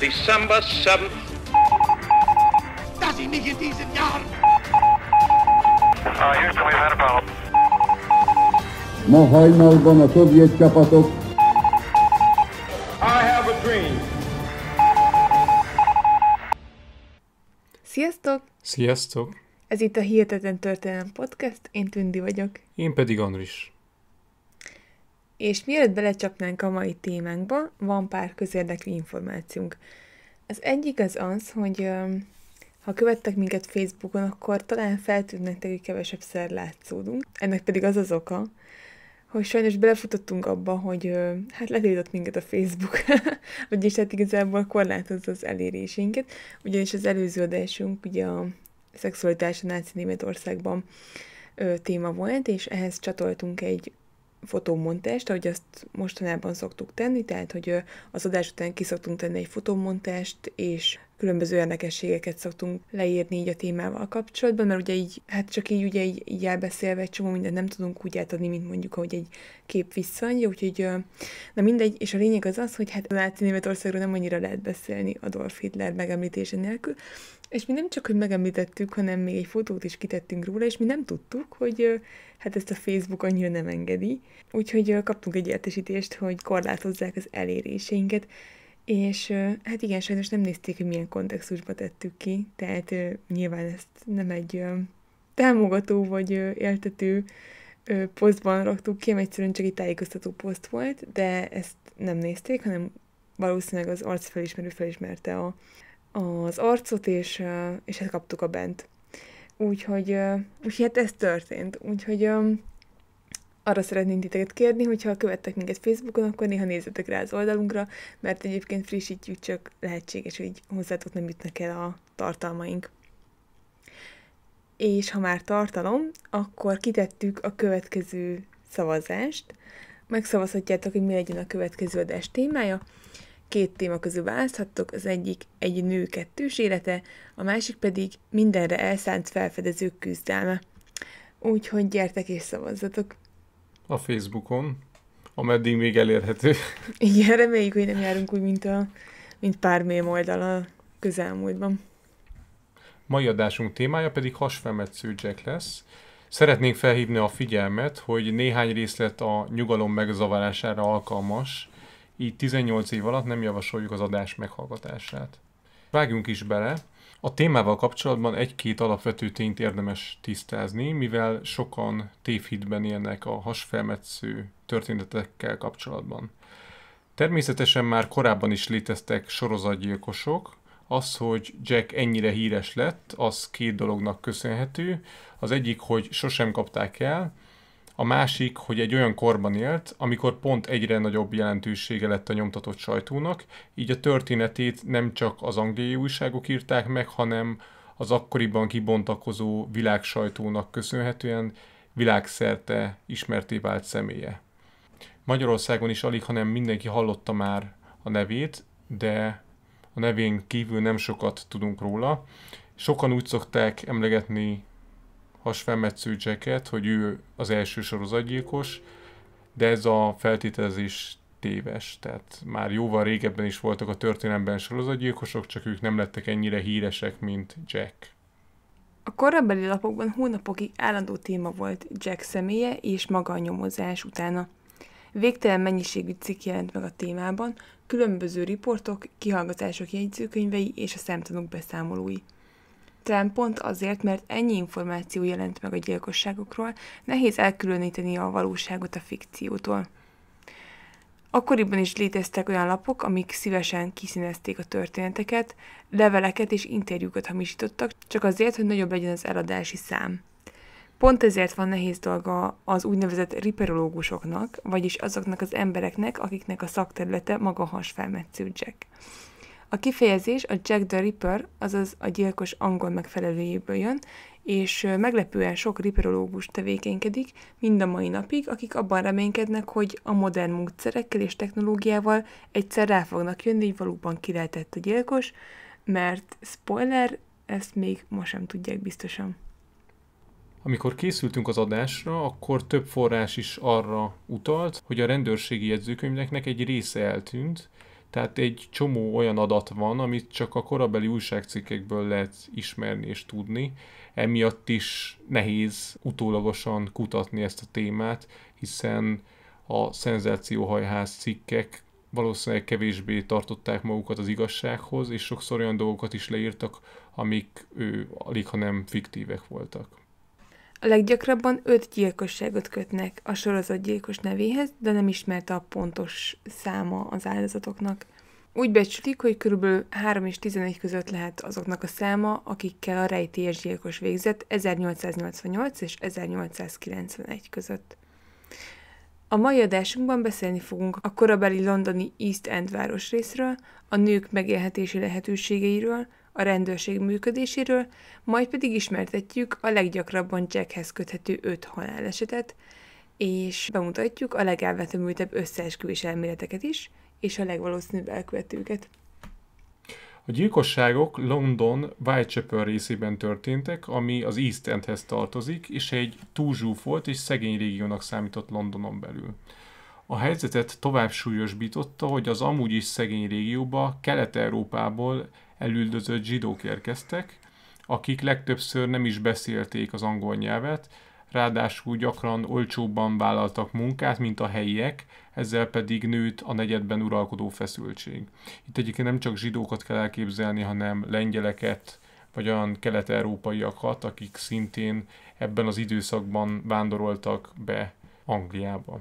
December 7th. Dass ich mich in diesen Jahren. Uh, Houston, we've had a Ma hajnalban a szovjet csapatok. I have a dream. Sziasztok! Sziasztok! Ez itt a Hihetetlen Történelem Podcast, én Tündi vagyok. Én pedig Andris. És mielőtt belecsapnánk a mai témánkba, van pár közérdekű információnk. Az egyik az az, hogy ha követtek minket Facebookon, akkor talán feltűnt nektek, hogy kevesebb szer látszódunk. Ennek pedig az az oka, hogy sajnos belefutottunk abba, hogy hát letiltott minket a Facebook, vagyis hát igazából korlátozza az elérésünket, ugyanis az előző adásunk ugye a szexualitás a náci Németországban téma volt, és ehhez csatoltunk egy fotómontást, ahogy azt mostanában szoktuk tenni, tehát hogy az adás után ki szoktunk tenni egy fotómontást, és különböző érdekességeket szoktunk leírni így a témával kapcsolatban, mert ugye így, hát csak így ugye így, így elbeszélve egy csomó mindent nem tudunk úgy átadni, mint mondjuk, hogy egy kép visszaadja, úgyhogy na mindegy, és a lényeg az az, hogy hát látni Németországról nem annyira lehet beszélni Adolf Hitler megemlítése nélkül, és mi nem csak, hogy megemlítettük, hanem még egy fotót is kitettünk róla, és mi nem tudtuk, hogy hát ezt a Facebook annyira nem engedi. Úgyhogy kaptunk egy értesítést, hogy korlátozzák az eléréseinket, és hát igen, sajnos nem nézték, hogy milyen kontextusba tettük ki, tehát nyilván ezt nem egy támogató vagy éltető posztban raktuk ki, mert egyszerűen csak egy tájékoztató poszt volt, de ezt nem nézték, hanem valószínűleg az arcfelismerő felismerte a az arcot, és, és ezt hát kaptuk a bent. Úgyhogy, úgyhogy hát ez történt. Úgyhogy arra szeretnénk titeket kérni, hogyha követtek minket Facebookon, akkor néha nézzetek rá az oldalunkra, mert egyébként frissítjük, csak lehetséges, hogy hozzátok nem jutnak el a tartalmaink. És ha már tartalom, akkor kitettük a következő szavazást. Megszavazhatjátok, hogy mi legyen a következő adás témája, két téma közül választhattok, az egyik egy nő kettős élete, a másik pedig mindenre elszánt felfedezők küzdelme. Úgyhogy gyertek és szavazzatok! A Facebookon, ameddig még elérhető. Igen, reméljük, hogy nem járunk úgy, mint, a, mint pár mém oldal a közelmúltban. Mai adásunk témája pedig hasfemetsző Jack lesz. Szeretnénk felhívni a figyelmet, hogy néhány részlet a nyugalom megzavarására alkalmas, így 18 év alatt nem javasoljuk az adás meghallgatását. Vágjunk is bele, a témával kapcsolatban egy-két alapvető tényt érdemes tisztázni, mivel sokan tévhitben élnek a hasfelmetsző történetekkel kapcsolatban. Természetesen már korábban is léteztek sorozatgyilkosok, az, hogy Jack ennyire híres lett, az két dolognak köszönhető. Az egyik, hogy sosem kapták el, a másik, hogy egy olyan korban élt, amikor pont egyre nagyobb jelentősége lett a nyomtatott sajtónak, így a történetét nem csak az angliai újságok írták meg, hanem az akkoriban kibontakozó világsajtónak köszönhetően világszerte ismerté vált személye. Magyarországon is alig, hanem mindenki hallotta már a nevét, de a nevén kívül nem sokat tudunk róla. Sokan úgy szokták emlegetni Hasfemetsző Jacket, hogy ő az első sorozatgyilkos, de ez a feltételezés téves. Tehát már jóval régebben is voltak a történelemben sorozatgyilkosok, csak ők nem lettek ennyire híresek, mint Jack. A korabeli lapokban hónapokig állandó téma volt Jack személye és maga a nyomozás utána. Végtelen mennyiségű cikk jelent meg a témában, különböző riportok, kihallgatások jegyzőkönyvei és a szemtanúk beszámolói. Talán pont azért, mert ennyi információ jelent meg a gyilkosságokról, nehéz elkülöníteni a valóságot a fikciótól. Akkoriban is léteztek olyan lapok, amik szívesen kiszínezték a történeteket, leveleket és interjúkat hamisítottak, csak azért, hogy nagyobb legyen az eladási szám. Pont ezért van nehéz dolga az úgynevezett riperológusoknak, vagyis azoknak az embereknek, akiknek a szakterülete maga hasfelmetsződzsek. A kifejezés a Jack the Ripper, azaz a gyilkos angol megfelelőjéből jön, és meglepően sok ripperológus tevékenykedik mind a mai napig, akik abban reménykednek, hogy a modern módszerekkel és technológiával egyszer rá fognak jönni, hogy valóban ki lehetett a gyilkos, mert spoiler, ezt még ma sem tudják biztosan. Amikor készültünk az adásra, akkor több forrás is arra utalt, hogy a rendőrségi jegyzőkönyvnek egy része eltűnt, tehát egy csomó olyan adat van, amit csak a korabeli újságcikkekből lehet ismerni és tudni. Emiatt is nehéz utólagosan kutatni ezt a témát, hiszen a szenzációhajház cikkek valószínűleg kevésbé tartották magukat az igazsághoz, és sokszor olyan dolgokat is leírtak, amik ő alig, ha nem fiktívek voltak. A leggyakrabban öt gyilkosságot kötnek a gyilkos nevéhez, de nem ismert a pontos száma az áldozatoknak. Úgy becsülik, hogy kb. 3 és 11 között lehet azoknak a száma, akikkel a rejtélyes gyilkos végzett 1888 és 1891 között. A mai adásunkban beszélni fogunk a korabeli londoni East End városrészről, a nők megélhetési lehetőségeiről, a rendőrség működéséről, majd pedig ismertetjük a leggyakrabban Jackhez köthető öt halálesetet, és bemutatjuk a legelvetemültebb összeesküvés elméleteket is, és a legvalószínűbb elkövetőket. A gyilkosságok London Whitechapel részében történtek, ami az East Endhez tartozik, és egy túlzsúfolt és szegény régiónak számított Londonon belül. A helyzetet tovább súlyosbította, hogy az amúgy is szegény régióba, Kelet-Európából elüldözött zsidók érkeztek, akik legtöbbször nem is beszélték az angol nyelvet, ráadásul gyakran olcsóbban vállaltak munkát, mint a helyiek, ezzel pedig nőtt a negyedben uralkodó feszültség. Itt egyébként nem csak zsidókat kell elképzelni, hanem lengyeleket, vagy olyan kelet-európaiakat, akik szintén ebben az időszakban vándoroltak be Angliába.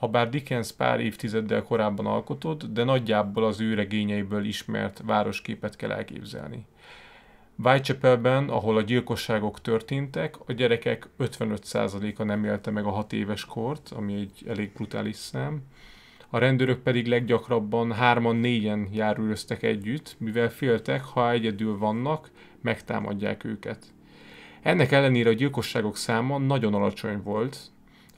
Ha bár Dickens pár évtizeddel korábban alkotott, de nagyjából az ő regényeiből ismert városképet kell elképzelni. Whitechapelben, ahol a gyilkosságok történtek, a gyerekek 55%-a nem élte meg a 6 éves kort, ami egy elég brutális szám. A rendőrök pedig leggyakrabban 4 négyen járőröztek együtt, mivel féltek, ha egyedül vannak, megtámadják őket. Ennek ellenére a gyilkosságok száma nagyon alacsony volt,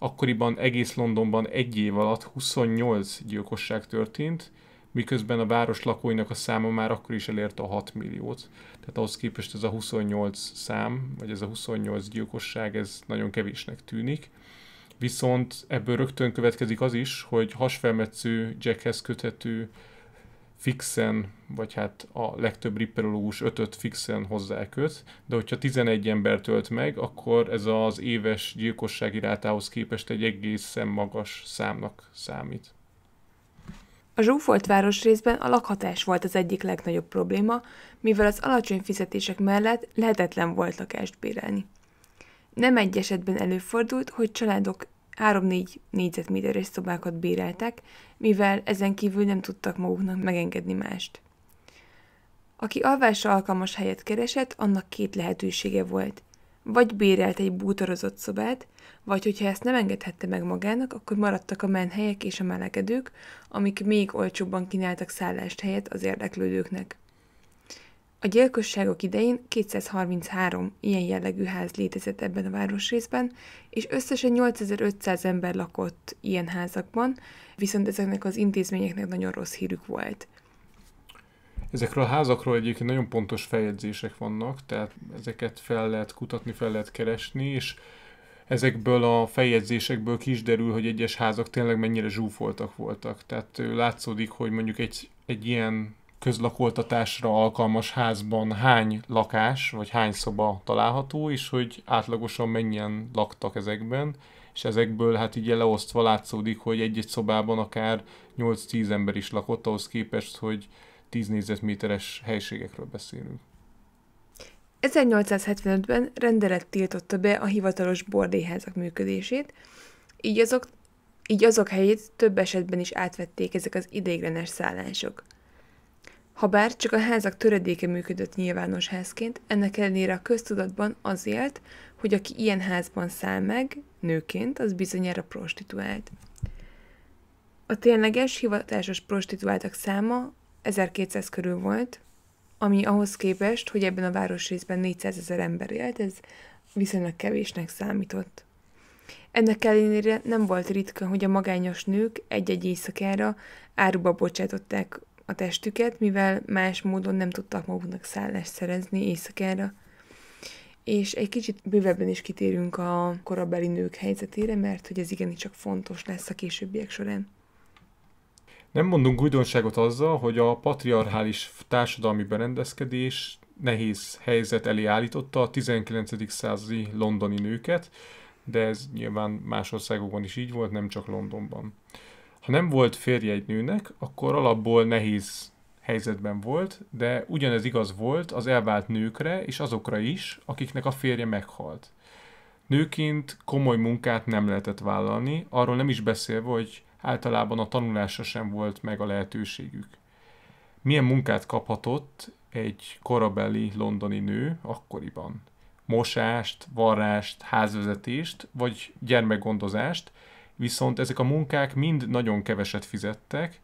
akkoriban egész Londonban egy év alatt 28 gyilkosság történt, miközben a város lakóinak a száma már akkor is elérte a 6 milliót. Tehát ahhoz képest ez a 28 szám, vagy ez a 28 gyilkosság, ez nagyon kevésnek tűnik. Viszont ebből rögtön következik az is, hogy hasfelmetsző Jackhez köthető fixen, vagy hát a legtöbb ripperológus ötöt fixen hozzáköt, de hogyha 11 ember tölt meg, akkor ez az éves gyilkossági rátához képest egy egészen magas számnak számít. A zsúfolt részben a lakhatás volt az egyik legnagyobb probléma, mivel az alacsony fizetések mellett lehetetlen volt lakást bérelni. Nem egy esetben előfordult, hogy családok 3-4 négyzetméteres szobákat béreltek, mivel ezen kívül nem tudtak maguknak megengedni mást. Aki alvásra alkalmas helyet keresett, annak két lehetősége volt. Vagy bérelt egy bútorozott szobát, vagy hogyha ezt nem engedhette meg magának, akkor maradtak a menhelyek és a melegedők, amik még olcsóbban kínáltak szállást helyet az érdeklődőknek. A gyilkosságok idején 233 ilyen jellegű ház létezett ebben a városrészben, és összesen 8500 ember lakott ilyen házakban, viszont ezeknek az intézményeknek nagyon rossz hírük volt. Ezekről a házakról egyébként nagyon pontos feljegyzések vannak, tehát ezeket fel lehet kutatni, fel lehet keresni, és ezekből a feljegyzésekből ki is derül, hogy egyes házak tényleg mennyire zsúfoltak voltak. Tehát látszódik, hogy mondjuk egy, egy ilyen közlakoltatásra alkalmas házban hány lakás, vagy hány szoba található, és hogy átlagosan mennyien laktak ezekben, és ezekből hát így leosztva látszódik, hogy egy-egy szobában akár 8-10 ember is lakott, ahhoz képest, hogy 10 négyzetméteres helységekről beszélünk. 1875-ben rendelet tiltotta be a hivatalos bordéházak működését, így azok, így azok helyét több esetben is átvették ezek az ideiglenes szállások – Habár csak a házak töredéke működött nyilvános házként, ennek ellenére a köztudatban az élt, hogy aki ilyen házban száll meg, nőként, az bizonyára prostituált. A tényleges hivatásos prostituáltak száma 1200 körül volt, ami ahhoz képest, hogy ebben a városrészben 400 ezer ember élt, ez viszonylag kevésnek számított. Ennek ellenére nem volt ritka, hogy a magányos nők egy-egy éjszakára áruba bocsátották a testüket, mivel más módon nem tudtak maguknak szállást szerezni éjszakára. És egy kicsit bővebben is kitérünk a korabeli nők helyzetére, mert hogy ez igenicsak fontos lesz a későbbiek során. Nem mondunk újdonságot azzal, hogy a patriarchális társadalmi berendezkedés nehéz helyzet elé állította a 19. századi londoni nőket, de ez nyilván más országokban is így volt, nem csak Londonban ha nem volt férje egy nőnek, akkor alapból nehéz helyzetben volt, de ugyanez igaz volt az elvált nőkre és azokra is, akiknek a férje meghalt. Nőként komoly munkát nem lehetett vállalni, arról nem is beszélve, hogy általában a tanulásra sem volt meg a lehetőségük. Milyen munkát kaphatott egy korabeli londoni nő akkoriban? Mosást, varrást, házvezetést vagy gyermekgondozást, viszont ezek a munkák mind nagyon keveset fizettek,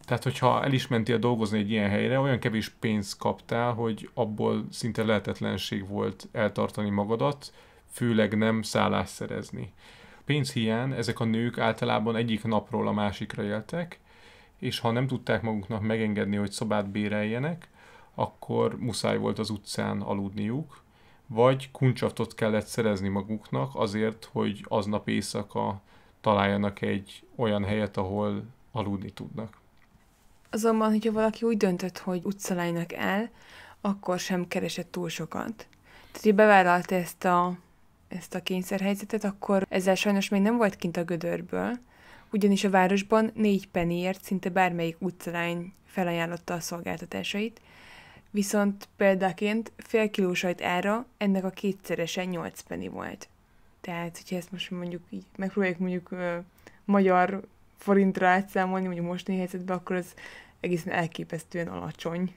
tehát, hogyha el is mentél dolgozni egy ilyen helyre, olyan kevés pénzt kaptál, hogy abból szinte lehetetlenség volt eltartani magadat, főleg nem szállást szerezni. hiány, ezek a nők általában egyik napról a másikra éltek, és ha nem tudták maguknak megengedni, hogy szobát béreljenek, akkor muszáj volt az utcán aludniuk, vagy kuncsaftot kellett szerezni maguknak azért, hogy aznap éjszaka találjanak egy olyan helyet, ahol aludni tudnak. Azonban, hogyha valaki úgy döntött, hogy utcalánynak el, akkor sem keresett túl sokat. Tehát, hogy bevállalta ezt a, ezt a kényszerhelyzetet, akkor ezzel sajnos még nem volt kint a gödörből, ugyanis a városban négy penniért szinte bármelyik utcalány felajánlotta a szolgáltatásait, viszont példaként fél kiló sajt ára ennek a kétszerese 8 penny volt. Tehát, hogyha ezt most mondjuk így megpróbáljuk mondjuk uh, magyar forintra átszámolni, mondjuk mostani helyzetben, akkor az egészen elképesztően alacsony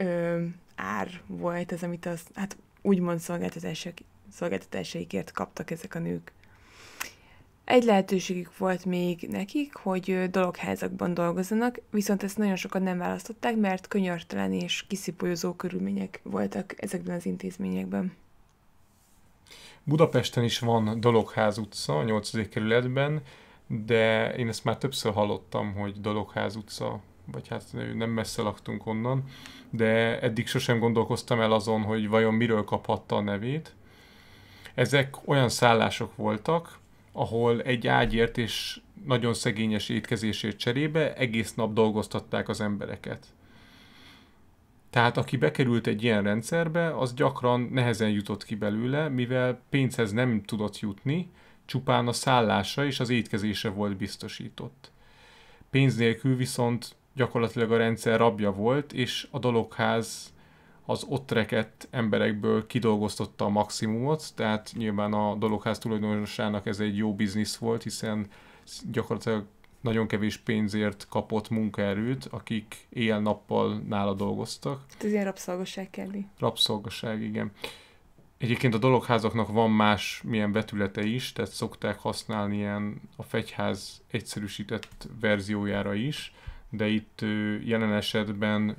uh, ár volt ez, amit az, hát úgymond szolgáltatások, szolgáltatásaikért kaptak ezek a nők. Egy lehetőségük volt még nekik, hogy dologházakban dolgozzanak, viszont ezt nagyon sokan nem választották, mert könyörtelen és kiszipolyozó körülmények voltak ezekben az intézményekben. Budapesten is van Dologház utca, a 8. kerületben, de én ezt már többször hallottam, hogy Dologház utca, vagy hát nem messze laktunk onnan, de eddig sosem gondolkoztam el azon, hogy vajon miről kaphatta a nevét. Ezek olyan szállások voltak, ahol egy ágyért és nagyon szegényes étkezésért cserébe egész nap dolgoztatták az embereket. Tehát aki bekerült egy ilyen rendszerbe, az gyakran nehezen jutott ki belőle, mivel pénzhez nem tudott jutni, csupán a szállása és az étkezése volt biztosított. Pénz nélkül viszont gyakorlatilag a rendszer rabja volt, és a dologház az ott rekett emberekből kidolgoztotta a maximumot, tehát nyilván a dologház tulajdonosának ez egy jó biznisz volt, hiszen gyakorlatilag nagyon kevés pénzért kapott munkaerőt, akik éjjel-nappal nála dolgoztak. Tehát ez ilyen rabszolgaság kell. Rabszolgaság, igen. Egyébként a dologházaknak van más milyen vetülete is, tehát szokták használni ilyen a fegyház egyszerűsített verziójára is, de itt jelen esetben,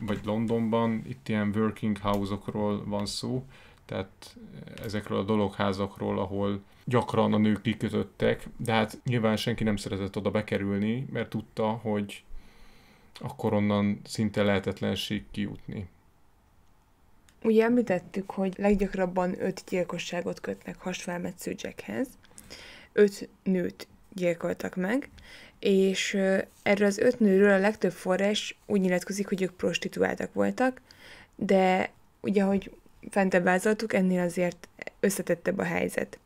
vagy Londonban, itt ilyen working house-okról van szó, tehát ezekről a dologházakról, ahol gyakran a nők kikötöttek, de hát nyilván senki nem szeretett oda bekerülni, mert tudta, hogy akkor onnan szinte lehetetlenség kijutni. Ugye említettük, hogy leggyakrabban öt gyilkosságot kötnek hasválmetsződzsekhez, öt nőt gyilkoltak meg, és erről az öt nőről a legtöbb forrás úgy nyilatkozik, hogy ők prostituáltak voltak, de ugye, ahogy fentebb vázoltuk, ennél azért összetettebb a helyzet.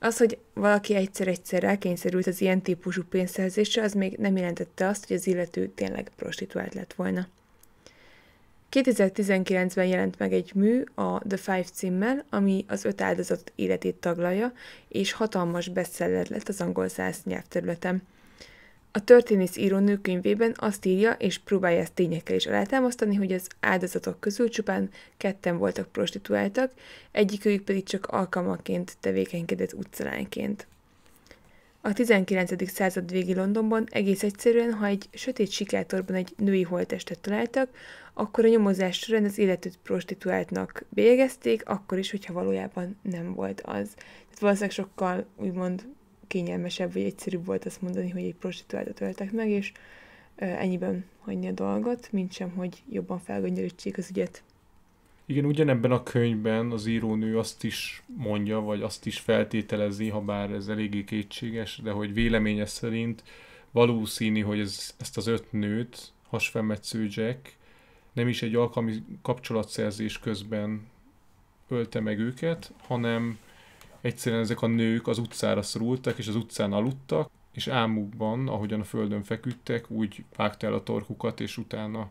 Az, hogy valaki egyszer-egyszer rákényszerült az ilyen típusú pénzszerzésre, az még nem jelentette azt, hogy az illető tényleg prostituált lett volna. 2019-ben jelent meg egy mű a The Five címmel, ami az öt áldozat életét taglalja, és hatalmas bestseller lett az angol száz nyelvterületen. A történész író nőkönyvében azt írja, és próbálja ezt tényekkel is alátámasztani, hogy az áldozatok közül csupán ketten voltak prostituáltak, egyikőjük pedig csak alkalmaként tevékenykedett utcalányként. A 19. század végi Londonban egész egyszerűen, ha egy sötét sikátorban egy női holttestet találtak, akkor a nyomozás során az életűt prostituáltnak bélyegezték, akkor is, hogyha valójában nem volt az. Tehát valószínűleg sokkal úgymond kényelmesebb vagy egyszerűbb volt azt mondani, hogy egy prostituáltat öltek meg, és ennyiben hagyni a dolgot, mint sem, hogy jobban felgöngyölítsék az ügyet. Igen, ugyanebben a könyvben az írónő azt is mondja, vagy azt is feltételezi, ha bár ez eléggé kétséges, de hogy véleménye szerint valószínű, hogy ez, ezt az öt nőt, hasfemmetsző Jack, nem is egy alkalmi kapcsolatszerzés közben ölte meg őket, hanem Egyszerűen ezek a nők az utcára szorultak, és az utcán aludtak, és álmukban, ahogyan a földön feküdtek, úgy vágta el a torkukat, és utána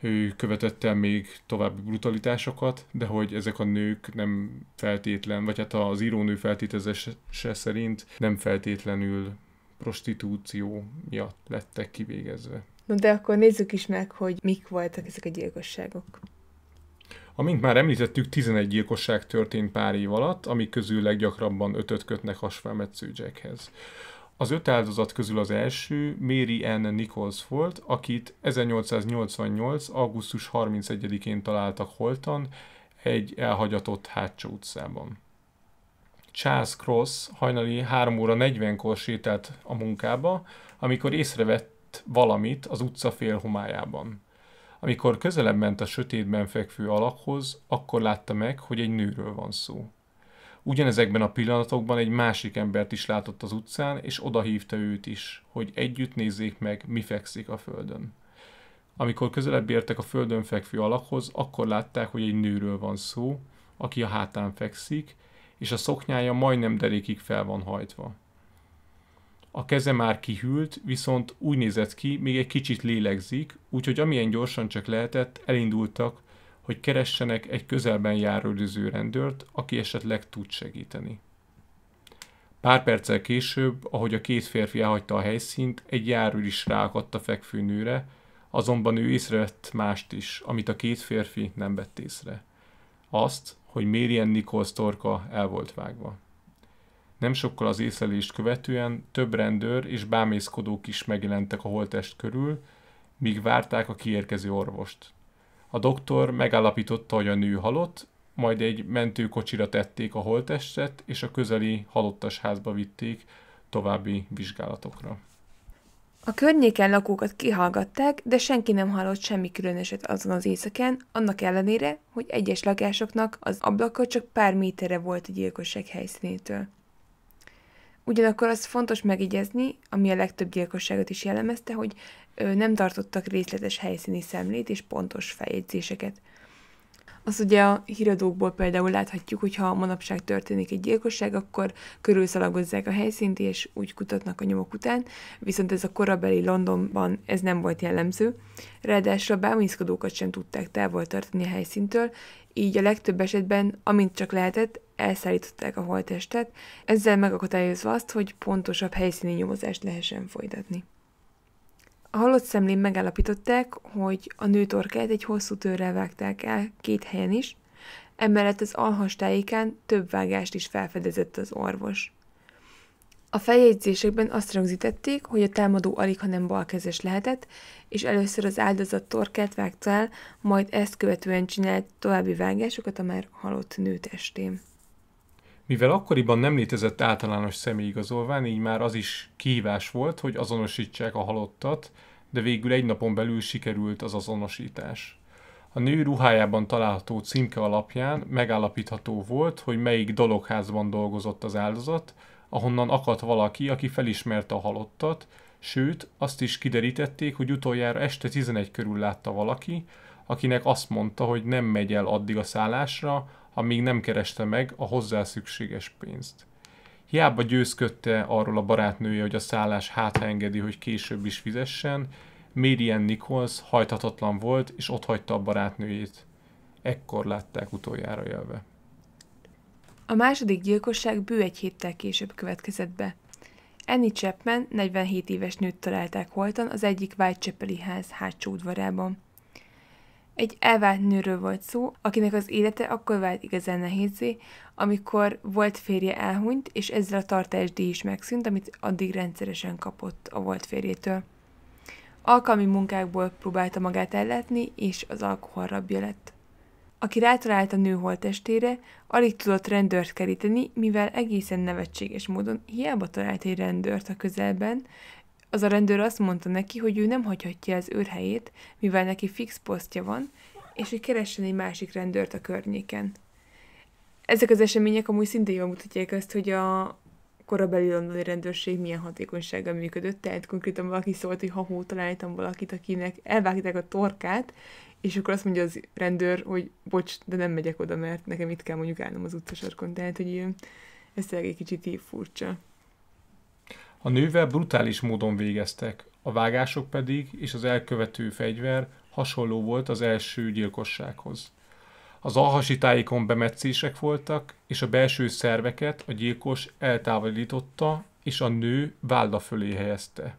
ő követett el még további brutalitásokat, de hogy ezek a nők nem feltétlen, vagy hát az írónő feltételezése szerint nem feltétlenül prostitúció miatt lettek kivégezve. No de akkor nézzük is meg, hogy mik voltak ezek a gyilkosságok. Amint már említettük, 11 gyilkosság történt pár év alatt, amik közül leggyakrabban ötöt kötnek Jackhez. Az öt áldozat közül az első Mary Ann Nichols volt, akit 1888. augusztus 31-én találtak holtan egy elhagyatott hátsó utcában. Charles Cross hajnali 3 óra 40-kor sétált a munkába, amikor észrevett valamit az utca fél homályában. Amikor közelebb ment a sötétben fekvő alakhoz, akkor látta meg, hogy egy nőről van szó. Ugyanezekben a pillanatokban egy másik embert is látott az utcán, és odahívta őt is, hogy együtt nézzék meg, mi fekszik a földön. Amikor közelebb értek a földön fekvő alakhoz, akkor látták, hogy egy nőről van szó, aki a hátán fekszik, és a szoknyája majdnem derékig fel van hajtva. A keze már kihűlt, viszont úgy nézett ki, még egy kicsit lélegzik, úgyhogy amilyen gyorsan csak lehetett, elindultak, hogy keressenek egy közelben járőröző rendőrt, aki esetleg tud segíteni. Pár perccel később, ahogy a két férfi elhagyta a helyszínt, egy járőr is ráakadt a fekvő nőre, azonban ő észrevett mást is, amit a két férfi nem vett észre. Azt, hogy Marian Nichols torka el volt vágva. Nem sokkal az észlelést követően több rendőr és bámészkodók is megjelentek a holtest körül, míg várták a kiérkező orvost. A doktor megállapította, hogy a nő halott, majd egy mentőkocsira tették a holttestet, és a közeli halottas házba vitték további vizsgálatokra. A környéken lakókat kihallgatták, de senki nem hallott semmi különöset azon az éjszakán, annak ellenére, hogy egyes lakásoknak az ablaka csak pár méterre volt a gyilkosság helyszínétől. Ugyanakkor az fontos megígyezni, ami a legtöbb gyilkosságot is jellemezte, hogy nem tartottak részletes helyszíni szemlét és pontos feljegyzéseket. Az ugye a híradókból például láthatjuk, hogy ha manapság történik egy gyilkosság, akkor körülszalagozzák a helyszínt, és úgy kutatnak a nyomok után, viszont ez a korabeli Londonban ez nem volt jellemző. Ráadásul a bámészkodókat sem tudták távol tartani a helyszíntől, így a legtöbb esetben, amint csak lehetett, elszállították a holttestet, ezzel megakadályozva azt, hogy pontosabb helyszíni nyomozást lehessen folytatni. A halott szemlén megállapították, hogy a nő torkát egy hosszú törrel vágták el két helyen is, emellett az alhastáikán több vágást is felfedezett az orvos. A feljegyzésekben azt rögzítették, hogy a támadó alig, hanem balkezes lehetett, és először az áldozat torkát vágta el, majd ezt követően csinált további vágásokat a már halott nő testén. Mivel akkoriban nem létezett általános személyigazolvány, így már az is kihívás volt, hogy azonosítsák a halottat, de végül egy napon belül sikerült az azonosítás. A nő ruhájában található címke alapján megállapítható volt, hogy melyik dologházban dolgozott az áldozat, ahonnan akadt valaki, aki felismerte a halottat, sőt, azt is kiderítették, hogy utoljára este 11 körül látta valaki, akinek azt mondta, hogy nem megy el addig a szállásra, amíg nem kereste meg a hozzá szükséges pénzt. Hiába győzködte arról a barátnője, hogy a szállás hátha engedi, hogy később is fizessen, Marian Nichols hajthatatlan volt, és otthagyta a barátnőjét. Ekkor látták utoljára jelve. A második gyilkosság bő egy héttel később következett be. Annie Chapman, 47 éves nőt találták holtan az egyik Whitechapeli ház hátsó udvarában. Egy elvált nőről volt szó, akinek az élete akkor vált igazán nehézé, amikor volt férje elhunyt, és ezzel a tartásdíj is megszűnt, amit addig rendszeresen kapott a volt férjétől. Alkalmi munkákból próbálta magát ellátni, és az alkohol rabja lett. Aki rátalált a nő holtestére, alig tudott rendőrt keríteni, mivel egészen nevetséges módon hiába talált egy rendőrt a közelben, az a rendőr azt mondta neki, hogy ő nem hagyhatja az őrhelyét, mivel neki fix posztja van, és hogy keressen egy másik rendőrt a környéken. Ezek az események amúgy szintén jól mutatják azt, hogy a korabeli londoni rendőrség milyen hatékonysággal működött, tehát konkrétan valaki szólt, hogy ha találtam valakit, akinek elvágták a torkát, és akkor azt mondja az rendőr, hogy bocs, de nem megyek oda, mert nekem itt kell mondjuk állnom az utcasarkon. Tehát, hogy ez tényleg egy kicsit így furcsa. A nővel brutális módon végeztek, a vágások pedig és az elkövető fegyver hasonló volt az első gyilkossághoz. Az tájékon bemetszések voltak, és a belső szerveket a gyilkos eltávolította, és a nő válda fölé helyezte.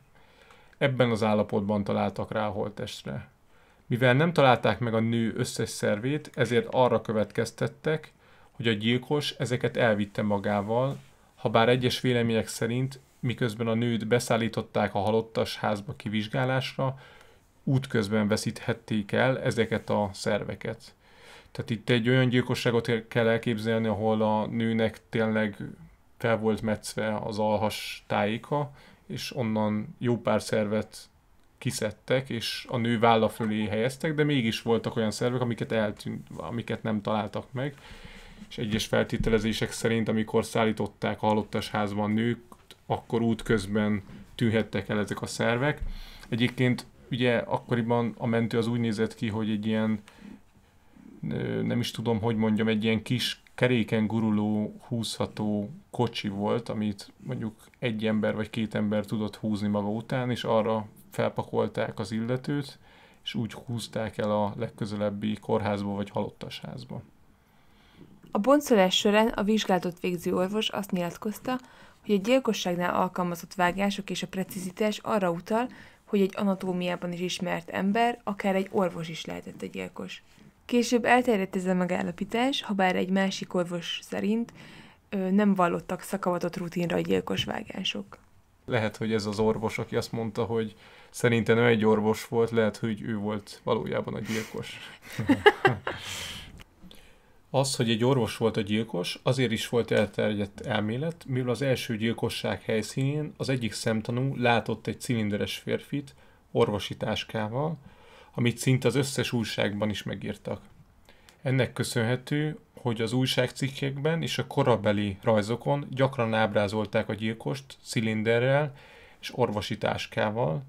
Ebben az állapotban találtak rá a holtestre. Mivel nem találták meg a nő összes szervét, ezért arra következtettek, hogy a gyilkos ezeket elvitte magával, ha bár egyes vélemények szerint miközben a nőt beszállították a halottas házba kivizsgálásra, útközben veszíthették el ezeket a szerveket. Tehát itt egy olyan gyilkosságot kell elképzelni, ahol a nőnek tényleg fel volt metszve az alhas tájéka, és onnan jó pár szervet kiszedtek, és a nő válla fölé helyeztek, de mégis voltak olyan szervek, amiket, eltűnt, amiket nem találtak meg. És egyes feltételezések szerint, amikor szállították a halottas házban nők, akkor útközben tűnhettek el ezek a szervek. Egyébként ugye akkoriban a mentő az úgy nézett ki, hogy egy ilyen, nem is tudom, hogy mondjam, egy ilyen kis keréken guruló, húzható kocsi volt, amit mondjuk egy ember vagy két ember tudott húzni maga után, és arra felpakolták az illetőt, és úgy húzták el a legközelebbi kórházba vagy halottas házba. A boncolás során a vizsgálatot végző orvos azt nyilatkozta, hogy a gyilkosságnál alkalmazott vágások és a precizitás arra utal, hogy egy anatómiában is ismert ember, akár egy orvos is lehetett a gyilkos. Később elterjedt ez a megállapítás, ha bár egy másik orvos szerint ö, nem vallottak szakavatott rutinra a gyilkos vágások. Lehet, hogy ez az orvos, aki azt mondta, hogy szerintem ő egy orvos volt, lehet, hogy ő volt valójában a gyilkos. Az, hogy egy orvos volt a gyilkos, azért is volt elterjedt elmélet, mivel az első gyilkosság helyszínén az egyik szemtanú látott egy cilinderes férfit orvosi táskával, amit szinte az összes újságban is megírtak. Ennek köszönhető, hogy az újságcikkekben és a korabeli rajzokon gyakran ábrázolták a gyilkost cilinderrel és orvosi táskával,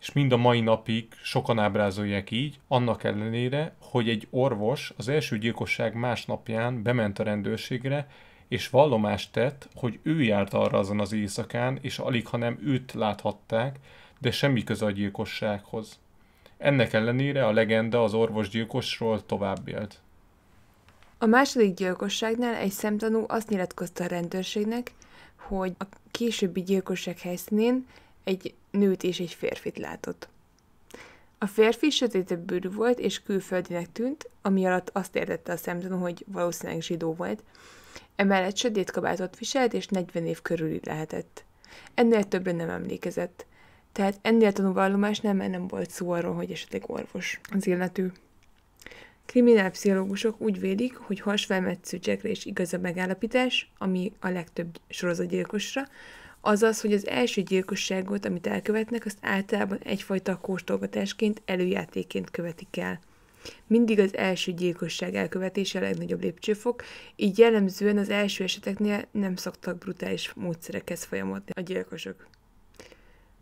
és mind a mai napig sokan ábrázolják így, annak ellenére, hogy egy orvos az első gyilkosság másnapján bement a rendőrségre, és vallomást tett, hogy ő járt arra azon az éjszakán, és alig, hanem őt láthatták, de semmi köze a gyilkossághoz. Ennek ellenére a legenda az orvosgyilkosról tovább élt. A második gyilkosságnál egy szemtanú azt nyilatkozta a rendőrségnek, hogy a későbbi gyilkosság helyszínén egy nőt és egy férfit látott. A férfi sötétebb bőrű volt és külföldinek tűnt, ami alatt azt értette a szemtanú, hogy valószínűleg zsidó volt. Emellett sötét kabátot viselt és 40 év körüli lehetett. Ennél többre nem emlékezett. Tehát ennél tanúvallomás nem, mert nem volt szó arról, hogy esetleg orvos az illető. Kriminálpszichológusok úgy vélik, hogy hasfelmetsző Jackre is igaz a megállapítás, ami a legtöbb sorozatgyilkosra, Azaz, hogy az első gyilkosságot, amit elkövetnek, azt általában egyfajta kóstolgatásként, előjátéként követik el. Mindig az első gyilkosság elkövetése a legnagyobb lépcsőfok, így jellemzően az első eseteknél nem szoktak brutális módszerekhez folyamodni a gyilkosok.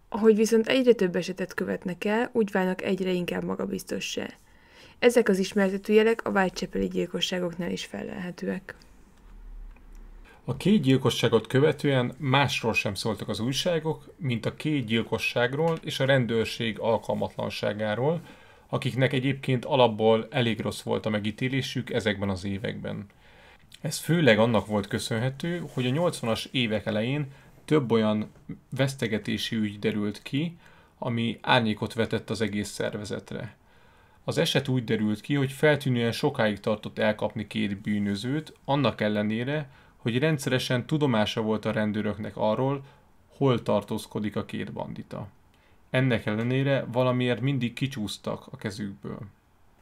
Ahogy viszont egyre több esetet követnek el, úgy válnak egyre inkább magabiztossá. Ezek az ismertető jelek a vágycsepeli gyilkosságoknál is felelhetőek. A két gyilkosságot követően másról sem szóltak az újságok, mint a két gyilkosságról és a rendőrség alkalmatlanságáról, akiknek egyébként alapból elég rossz volt a megítélésük ezekben az években. Ez főleg annak volt köszönhető, hogy a 80-as évek elején több olyan vesztegetési ügy derült ki, ami árnyékot vetett az egész szervezetre. Az eset úgy derült ki, hogy feltűnően sokáig tartott elkapni két bűnözőt, annak ellenére, hogy rendszeresen tudomása volt a rendőröknek arról, hol tartózkodik a két bandita. Ennek ellenére valamiért mindig kicsúsztak a kezükből.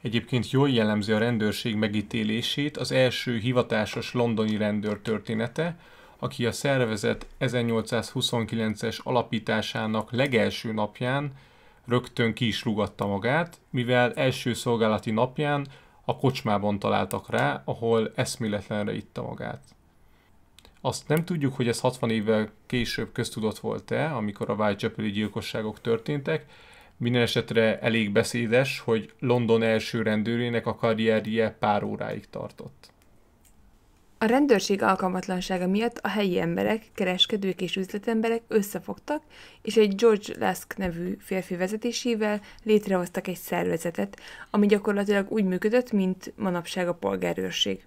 Egyébként jól jellemzi a rendőrség megítélését az első hivatásos londoni rendőr története, aki a szervezet 1829-es alapításának legelső napján rögtön ki is rúgatta magát, mivel első szolgálati napján a kocsmában találtak rá, ahol eszméletlenre itta magát. Azt nem tudjuk, hogy ez 60 évvel később köztudott volt-e, amikor a whitechapel gyilkosságok történtek, minden esetre elég beszédes, hogy London első rendőrének a karrierje pár óráig tartott. A rendőrség alkalmatlansága miatt a helyi emberek, kereskedők és üzletemberek összefogtak, és egy George Lask nevű férfi vezetésével létrehoztak egy szervezetet, ami gyakorlatilag úgy működött, mint manapság a polgárőrség.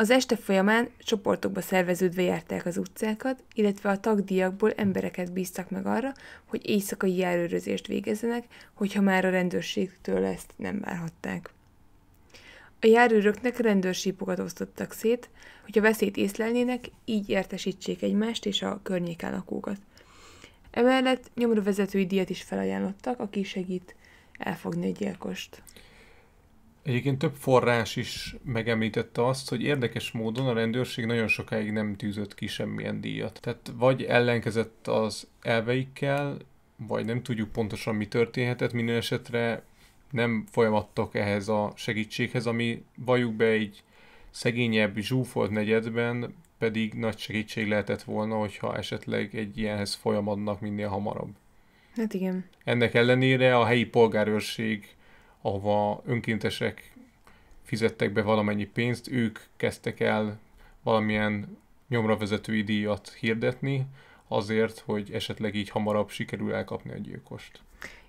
Az este folyamán csoportokba szerveződve járták az utcákat, illetve a tagdíjakból embereket bíztak meg arra, hogy éjszakai járőrözést végezzenek, hogyha már a rendőrségtől ezt nem várhatták. A járőröknek rendőrsípokat osztottak szét, hogy a veszélyt észlelnének, így értesítsék egymást és a környéken lakókat. Emellett nyomra vezetői díjat is felajánlottak, aki segít elfogni a gyilkost. Egyébként több forrás is megemlítette azt, hogy érdekes módon a rendőrség nagyon sokáig nem tűzött ki semmilyen díjat. Tehát vagy ellenkezett az elveikkel, vagy nem tudjuk pontosan mi történhetett, minden esetre nem folyamattak ehhez a segítséghez, ami bajuk be egy szegényebb, zsúfolt negyedben pedig nagy segítség lehetett volna, hogyha esetleg egy ilyenhez folyamadnak minél hamarabb. Hát igen. Ennek ellenére a helyi polgárőrség ahova önkéntesek fizettek be valamennyi pénzt, ők kezdtek el valamilyen nyomravezetői díjat hirdetni, azért, hogy esetleg így hamarabb sikerül elkapni a gyilkost.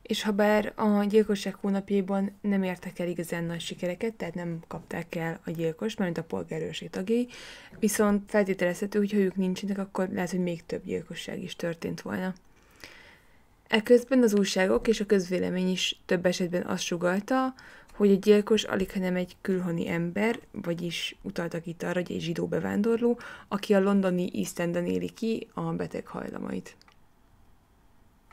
És ha bár a gyilkosság hónapjában nem értek el igazán nagy sikereket, tehát nem kapták el a gyilkost, mert a polgárőrség tagé, viszont feltételezhető, hogy ha ők nincsenek, akkor lehet, hogy még több gyilkosság is történt volna. Eközben az újságok és a közvélemény is több esetben azt sugalta, hogy a gyilkos alig nem egy külhoni ember, vagyis utaltak itt arra, hogy egy zsidó bevándorló, aki a londoni East Enden éli ki a beteg hajlamait.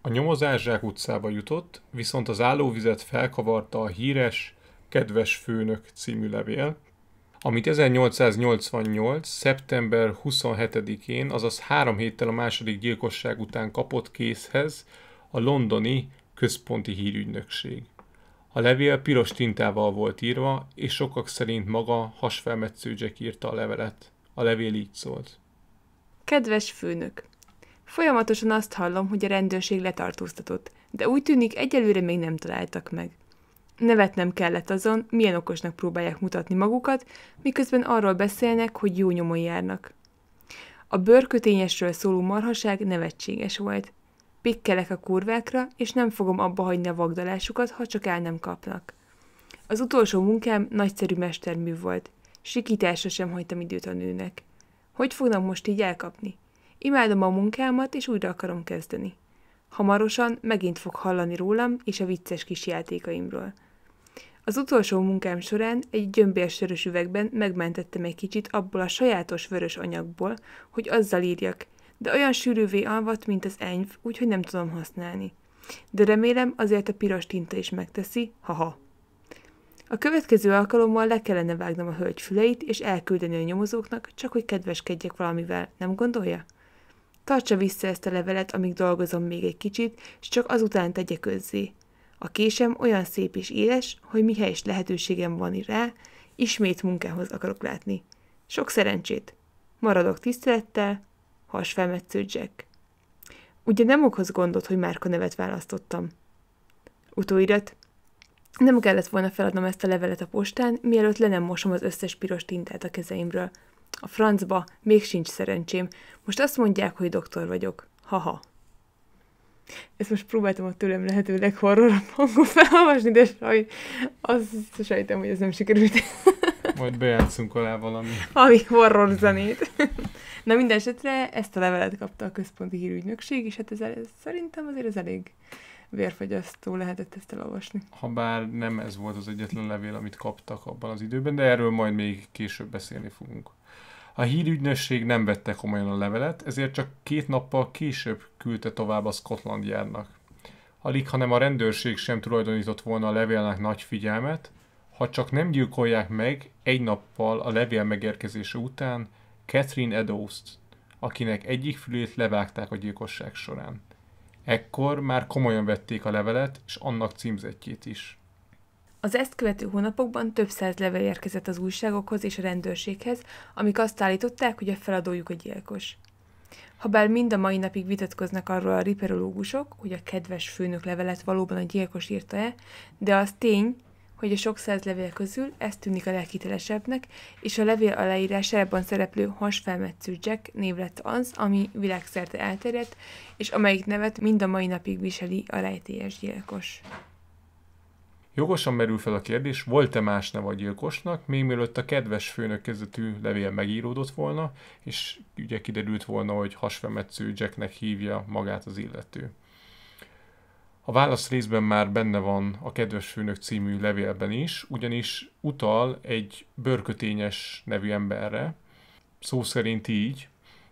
A nyomozás Zsák utcába jutott, viszont az állóvizet felkavarta a híres Kedves Főnök című levél, amit 1888. szeptember 27-én, azaz három héttel a második gyilkosság után kapott készhez a londoni központi hírügynökség. A levél piros tintával volt írva, és sokak szerint maga hasfelmetsző Jack írta a levelet. A levél így szólt. Kedves főnök! Folyamatosan azt hallom, hogy a rendőrség letartóztatott, de úgy tűnik egyelőre még nem találtak meg. Nevetnem kellett azon, milyen okosnak próbálják mutatni magukat, miközben arról beszélnek, hogy jó nyomon járnak. A bőrkötényesről szóló marhaság nevetséges volt pikkelek a kurvákra, és nem fogom abba hagyni a vagdalásukat, ha csak el nem kapnak. Az utolsó munkám nagyszerű mestermű volt. Sikításra sem hagytam időt a nőnek. Hogy fognak most így elkapni? Imádom a munkámat, és újra akarom kezdeni. Hamarosan megint fog hallani rólam és a vicces kis játékaimról. Az utolsó munkám során egy gyömbérsörös üvegben megmentettem egy kicsit abból a sajátos vörös anyagból, hogy azzal írjak, de olyan sűrűvé alvat, mint az enyv, úgyhogy nem tudom használni. De remélem azért a piros tinta is megteszi, haha. A következő alkalommal le kellene vágnom a hölgy füleit, és elküldeni a nyomozóknak, csak hogy kedveskedjek valamivel, nem gondolja? Tartsa vissza ezt a levelet, amíg dolgozom még egy kicsit, és csak azután tegye közzé. A késem olyan szép és éles, hogy mihely is lehetőségem van rá, ismét munkához akarok látni. Sok szerencsét! Maradok tisztelettel, Has felmetsző Jack. Ugye nem okoz gondot, hogy márka nevet választottam. Utóirat. Nem kellett volna feladnom ezt a levelet a postán, mielőtt le nem mosom az összes piros tintát a kezeimről. A francba, még sincs szerencsém. Most azt mondják, hogy doktor vagyok. Haha. Ezt most próbáltam a tőlem lehető leghorrorabb hangon felolvasni, de saj, azt sejtem, hogy ez nem sikerült. Majd bejátszunk alá valami. Ami horror zenét. Na minden esetre ezt a levelet kapta a központi hírügynökség, és hát ez, ez szerintem azért ez elég vérfagyasztó lehetett ezt elolvasni. Ha bár nem ez volt az egyetlen levél, amit kaptak abban az időben, de erről majd még később beszélni fogunk. A hírügynökség nem vette komolyan a levelet, ezért csak két nappal később küldte tovább a Scotland járnak. Alig, hanem a rendőrség sem tulajdonított volna a levélnek nagy figyelmet, ha csak nem gyilkolják meg egy nappal a levél megérkezése után Catherine eddowes akinek egyik fülét levágták a gyilkosság során. Ekkor már komolyan vették a levelet és annak címzetjét is. Az ezt követő hónapokban több száz levél érkezett az újságokhoz és a rendőrséghez, amik azt állították, hogy a feladójuk a gyilkos. Habár mind a mai napig vitatkoznak arról a riperológusok, hogy a kedves főnök levelet valóban a gyilkos írta-e, de az tény, hogy a sok száz levél közül ez tűnik a leghitelesebbnek, és a levél aláírásában szereplő hasfelmetsző Jack név lett az, ami világszerte elterjedt, és amelyik nevet mind a mai napig viseli a rejtélyes gyilkos. Jogosan merül fel a kérdés, volt-e más neve a gyilkosnak, még mielőtt a kedves főnök kezdetű levél megíródott volna, és ugye kiderült volna, hogy hasfemetsző Jacknek hívja magát az illető. A válasz részben már benne van a Kedves Főnök című levélben is, ugyanis utal egy bőrkötényes nevű emberre, szó szerint így,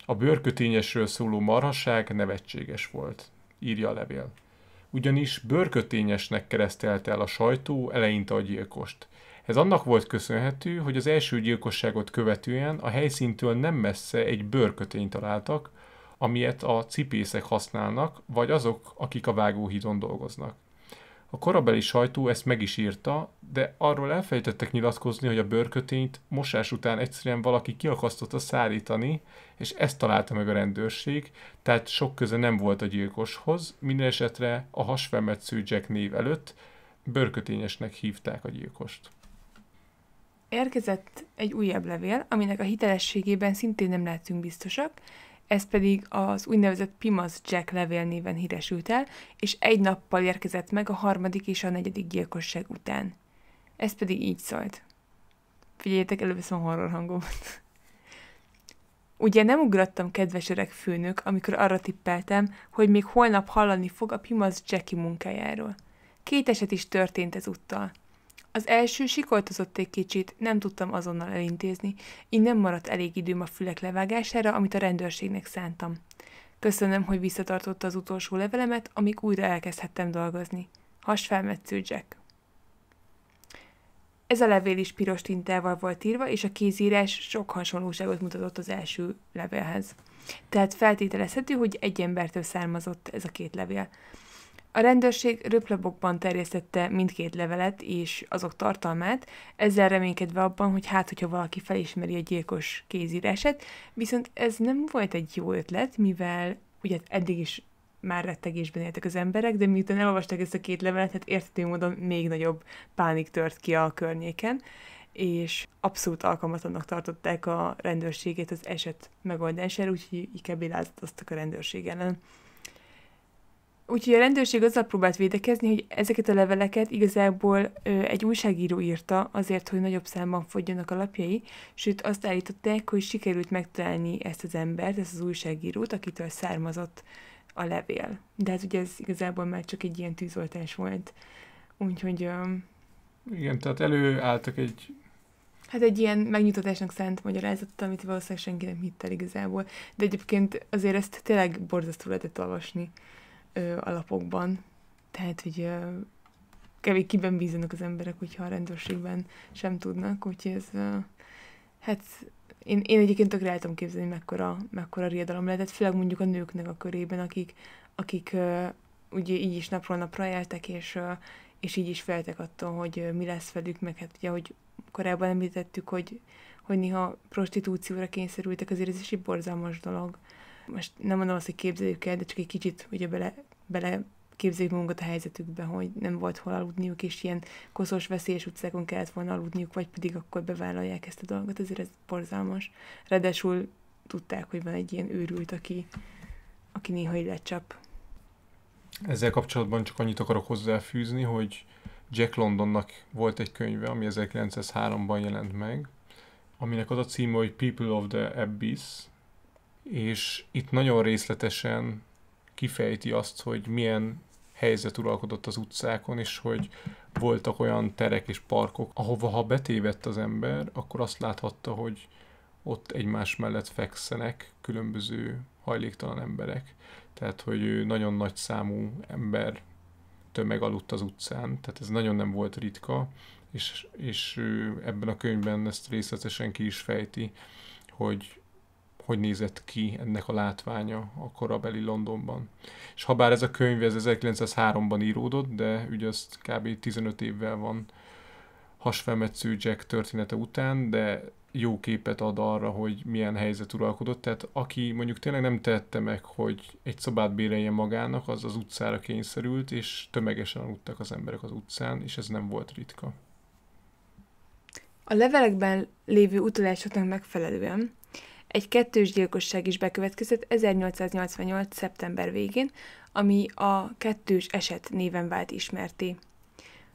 a bőrkötényesről szóló marhasság nevetséges volt, írja a levél. Ugyanis bőrkötényesnek keresztelte el a sajtó eleinte a gyilkost. Ez annak volt köszönhető, hogy az első gyilkosságot követően a helyszíntől nem messze egy bőrkötény találtak, amilyet a cipészek használnak, vagy azok, akik a vágóhídon dolgoznak. A korabeli sajtó ezt meg is írta, de arról elfejtettek nyilatkozni, hogy a bőrkötényt mosás után egyszerűen valaki kiakasztotta szárítani, és ezt találta meg a rendőrség, tehát sok köze nem volt a gyilkoshoz, minden esetre a hasfelmetsző Jack név előtt bőrkötényesnek hívták a gyilkost. Érkezett egy újabb levél, aminek a hitelességében szintén nem lehetünk biztosak, ez pedig az úgynevezett Pimasz Jack levél néven híresült el, és egy nappal érkezett meg a harmadik és a negyedik gyilkosság után. Ez pedig így szólt. Figyeljétek, előveszem a horror hangomat. Ugye nem ugrattam, kedves öreg főnök, amikor arra tippeltem, hogy még holnap hallani fog a Pimasz Jacki munkájáról. Két eset is történt ezúttal – az első sikoltozott egy kicsit, nem tudtam azonnal elintézni, így nem maradt elég időm a fülek levágására, amit a rendőrségnek szántam. Köszönöm, hogy visszatartotta az utolsó levelemet, amíg újra elkezdhettem dolgozni. Has felmetsző Jack. Ez a levél is piros tintával volt írva, és a kézírás sok hasonlóságot mutatott az első levélhez. Tehát feltételezhető, hogy egy embertől származott ez a két levél. A rendőrség röplabokban terjesztette mindkét levelet és azok tartalmát, ezzel reménykedve abban, hogy hát, hogyha valaki felismeri a gyilkos kézírását, viszont ez nem volt egy jó ötlet, mivel ugye eddig is már rettegésben éltek az emberek, de miután elolvasták ezt a két levelet, hát értető módon még nagyobb pánik tört ki a környéken, és abszolút alkalmatlanak tartották a rendőrséget az eset megoldására, úgyhogy inkább ilázatoztak a rendőrség ellen. Úgyhogy a rendőrség azzal próbált védekezni, hogy ezeket a leveleket igazából ö, egy újságíró írta azért, hogy nagyobb számban fogjanak a lapjai, sőt azt állították, hogy sikerült megtalálni ezt az embert, ezt az újságírót, akitől származott a levél. De hát ugye ez igazából már csak egy ilyen tűzoltás volt. Úgyhogy... Ö, Igen, tehát előálltak egy Hát egy ilyen megnyitatásnak szánt magyarázatot, amit valószínűleg senki nem hitt el igazából. De egyébként azért ezt tényleg borzasztó lehetett olvasni ö, alapokban. Tehát, hogy ö, kevés kiben bízanak az emberek, hogyha a rendőrségben sem tudnak, úgyhogy ez, ö, hát én, én egyébként tökre el tudom képzelni, mekkora, mekkora riadalom lehetett, főleg mondjuk a nőknek a körében, akik, akik ö, ugye így is napról napra éltek, és, ö, és így is feltek attól, hogy ö, mi lesz velük, meg hát ugye, hogy korábban említettük, hogy, hogy néha prostitúcióra kényszerültek, azért ez is egy borzalmas dolog most nem mondom azt, hogy képzeljük el, de csak egy kicsit ugye bele, bele képzeljük magunkat a helyzetükbe, hogy nem volt hol aludniuk, és ilyen koszos, veszélyes utcákon kellett volna aludniuk, vagy pedig akkor bevállalják ezt a dolgot, ezért ez borzalmas. Redesul tudták, hogy van egy ilyen őrült, aki, aki néha így lecsap. Ezzel kapcsolatban csak annyit akarok hozzáfűzni, hogy Jack Londonnak volt egy könyve, ami 1903-ban jelent meg, aminek az a címe, hogy People of the Abyss, és itt nagyon részletesen kifejti azt, hogy milyen helyzet uralkodott az utcákon, és hogy voltak olyan terek és parkok, ahova ha betévedt az ember, akkor azt láthatta, hogy ott egymás mellett fekszenek különböző hajléktalan emberek. Tehát, hogy nagyon nagy számú ember tömeg aludt az utcán, tehát ez nagyon nem volt ritka, és, és ebben a könyvben ezt részletesen ki is fejti, hogy hogy nézett ki ennek a látványa a korabeli Londonban. És habár ez a könyv ez 1903-ban íródott, de ugye azt kb. 15 évvel van hasfelmetsző Jack története után, de jó képet ad arra, hogy milyen helyzet uralkodott. Tehát aki mondjuk tényleg nem tette meg, hogy egy szobát bérelje magának, az az utcára kényszerült, és tömegesen aludtak az emberek az utcán, és ez nem volt ritka. A levelekben lévő utalásoknak megfelelően egy kettős gyilkosság is bekövetkezett 1888. szeptember végén, ami a kettős eset néven vált ismerté.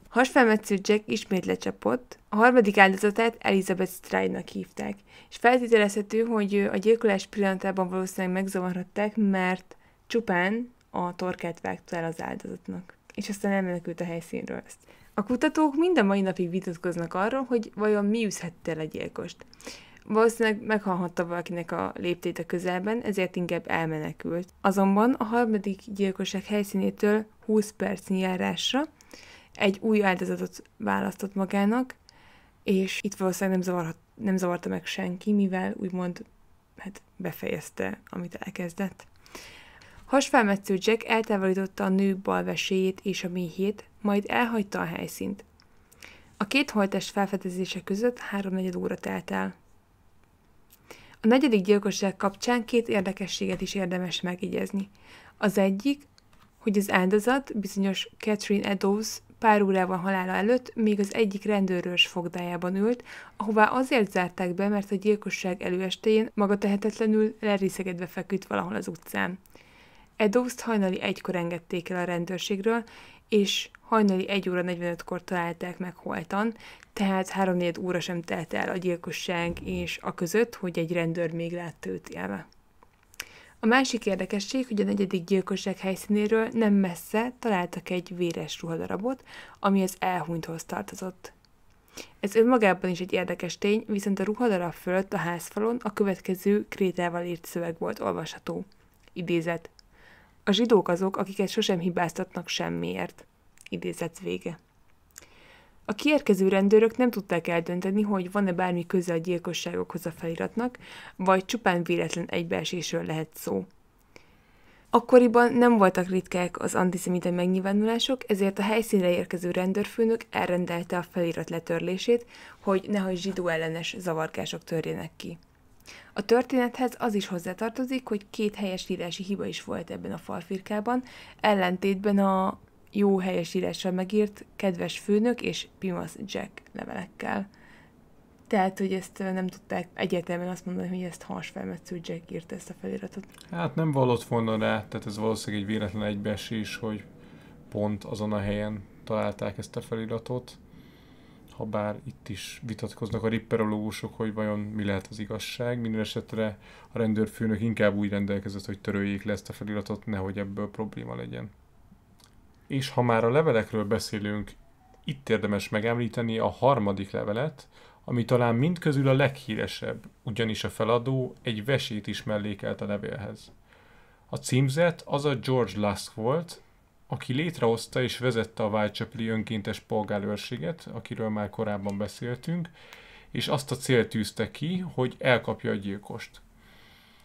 Hasfelmetsző Jack ismét lecsapott, a harmadik áldozatát Elizabeth Stride-nak hívták, és feltételezhető, hogy a gyilkolás pillanatában valószínűleg megzavarhatták, mert csupán a torkát vágta el az áldozatnak, és aztán elmenekült a helyszínről. A kutatók mind a mai napig vitatkoznak arról, hogy vajon mi üzhette el a gyilkost. Valószínűleg meghallhatta valakinek a léptét a közelben, ezért inkább elmenekült. Azonban a harmadik gyilkosság helyszínétől 20 perc járásra egy új áldozatot választott magának, és itt valószínűleg nem, zavarhat, nem zavarta meg senki, mivel úgymond hát befejezte, amit elkezdett. Hasfelmetsző Jack eltávolította a nő balveséjét és a méhét, majd elhagyta a helyszínt. A két holtest felfedezése között háromnegyed óra telt el. A negyedik gyilkosság kapcsán két érdekességet is érdemes megjegyezni. Az egyik, hogy az áldozat, bizonyos Catherine Eddowes pár órával halála előtt még az egyik rendőrös fogdájában ült, ahová azért zárták be, mert a gyilkosság előestején maga tehetetlenül lerészegedve feküdt valahol az utcán. Eddowes-t hajnali egykor engedték el a rendőrségről, és hajnali 1 óra 45-kor találták meg holtan, tehát 3 óra sem telt el a gyilkosság és a között, hogy egy rendőr még látta őt élve. A másik érdekesség, hogy a negyedik gyilkosság helyszínéről nem messze találtak egy véres ruhadarabot, ami az elhunythoz tartozott. Ez önmagában is egy érdekes tény, viszont a ruhadarab fölött a házfalon a következő krétával írt szöveg volt olvasható. Idézet. A zsidók azok, akiket sosem hibáztatnak semmiért. Idézet vége. A kiérkező rendőrök nem tudták eldönteni, hogy van-e bármi köze a gyilkosságokhoz a feliratnak, vagy csupán véletlen egybeesésről lehet szó. Akkoriban nem voltak ritkák az antiszemita megnyilvánulások, ezért a helyszínre érkező rendőrfőnök elrendelte a felirat letörlését, hogy nehogy zsidó ellenes zavargások törjenek ki. A történethez az is hozzátartozik, hogy két helyesírási hiba is volt ebben a falfirkában, ellentétben a jó helyesírással megírt kedves főnök és Pimas Jack levelekkel. Tehát, hogy ezt nem tudták egyetemen azt mondani, hogy ezt hasfelmetsző Jack írta ezt a feliratot. Hát nem vallott volna rá, tehát ez valószínűleg egy véletlen egybeesés, hogy pont azon a helyen találták ezt a feliratot ha bár itt is vitatkoznak a ripperológusok, hogy vajon mi lehet az igazság. Minden esetre a rendőrfőnök inkább úgy rendelkezett, hogy töröljék le ezt a feliratot, nehogy ebből probléma legyen. És ha már a levelekről beszélünk, itt érdemes megemlíteni a harmadik levelet, ami talán mindközül a leghíresebb, ugyanis a feladó egy vesét is mellékelt a levélhez. A címzett az a George Lusk volt, aki létrehozta és vezette a Vájcsepli önkéntes polgárőrséget, akiről már korábban beszéltünk, és azt a célt tűzte ki, hogy elkapja a gyilkost.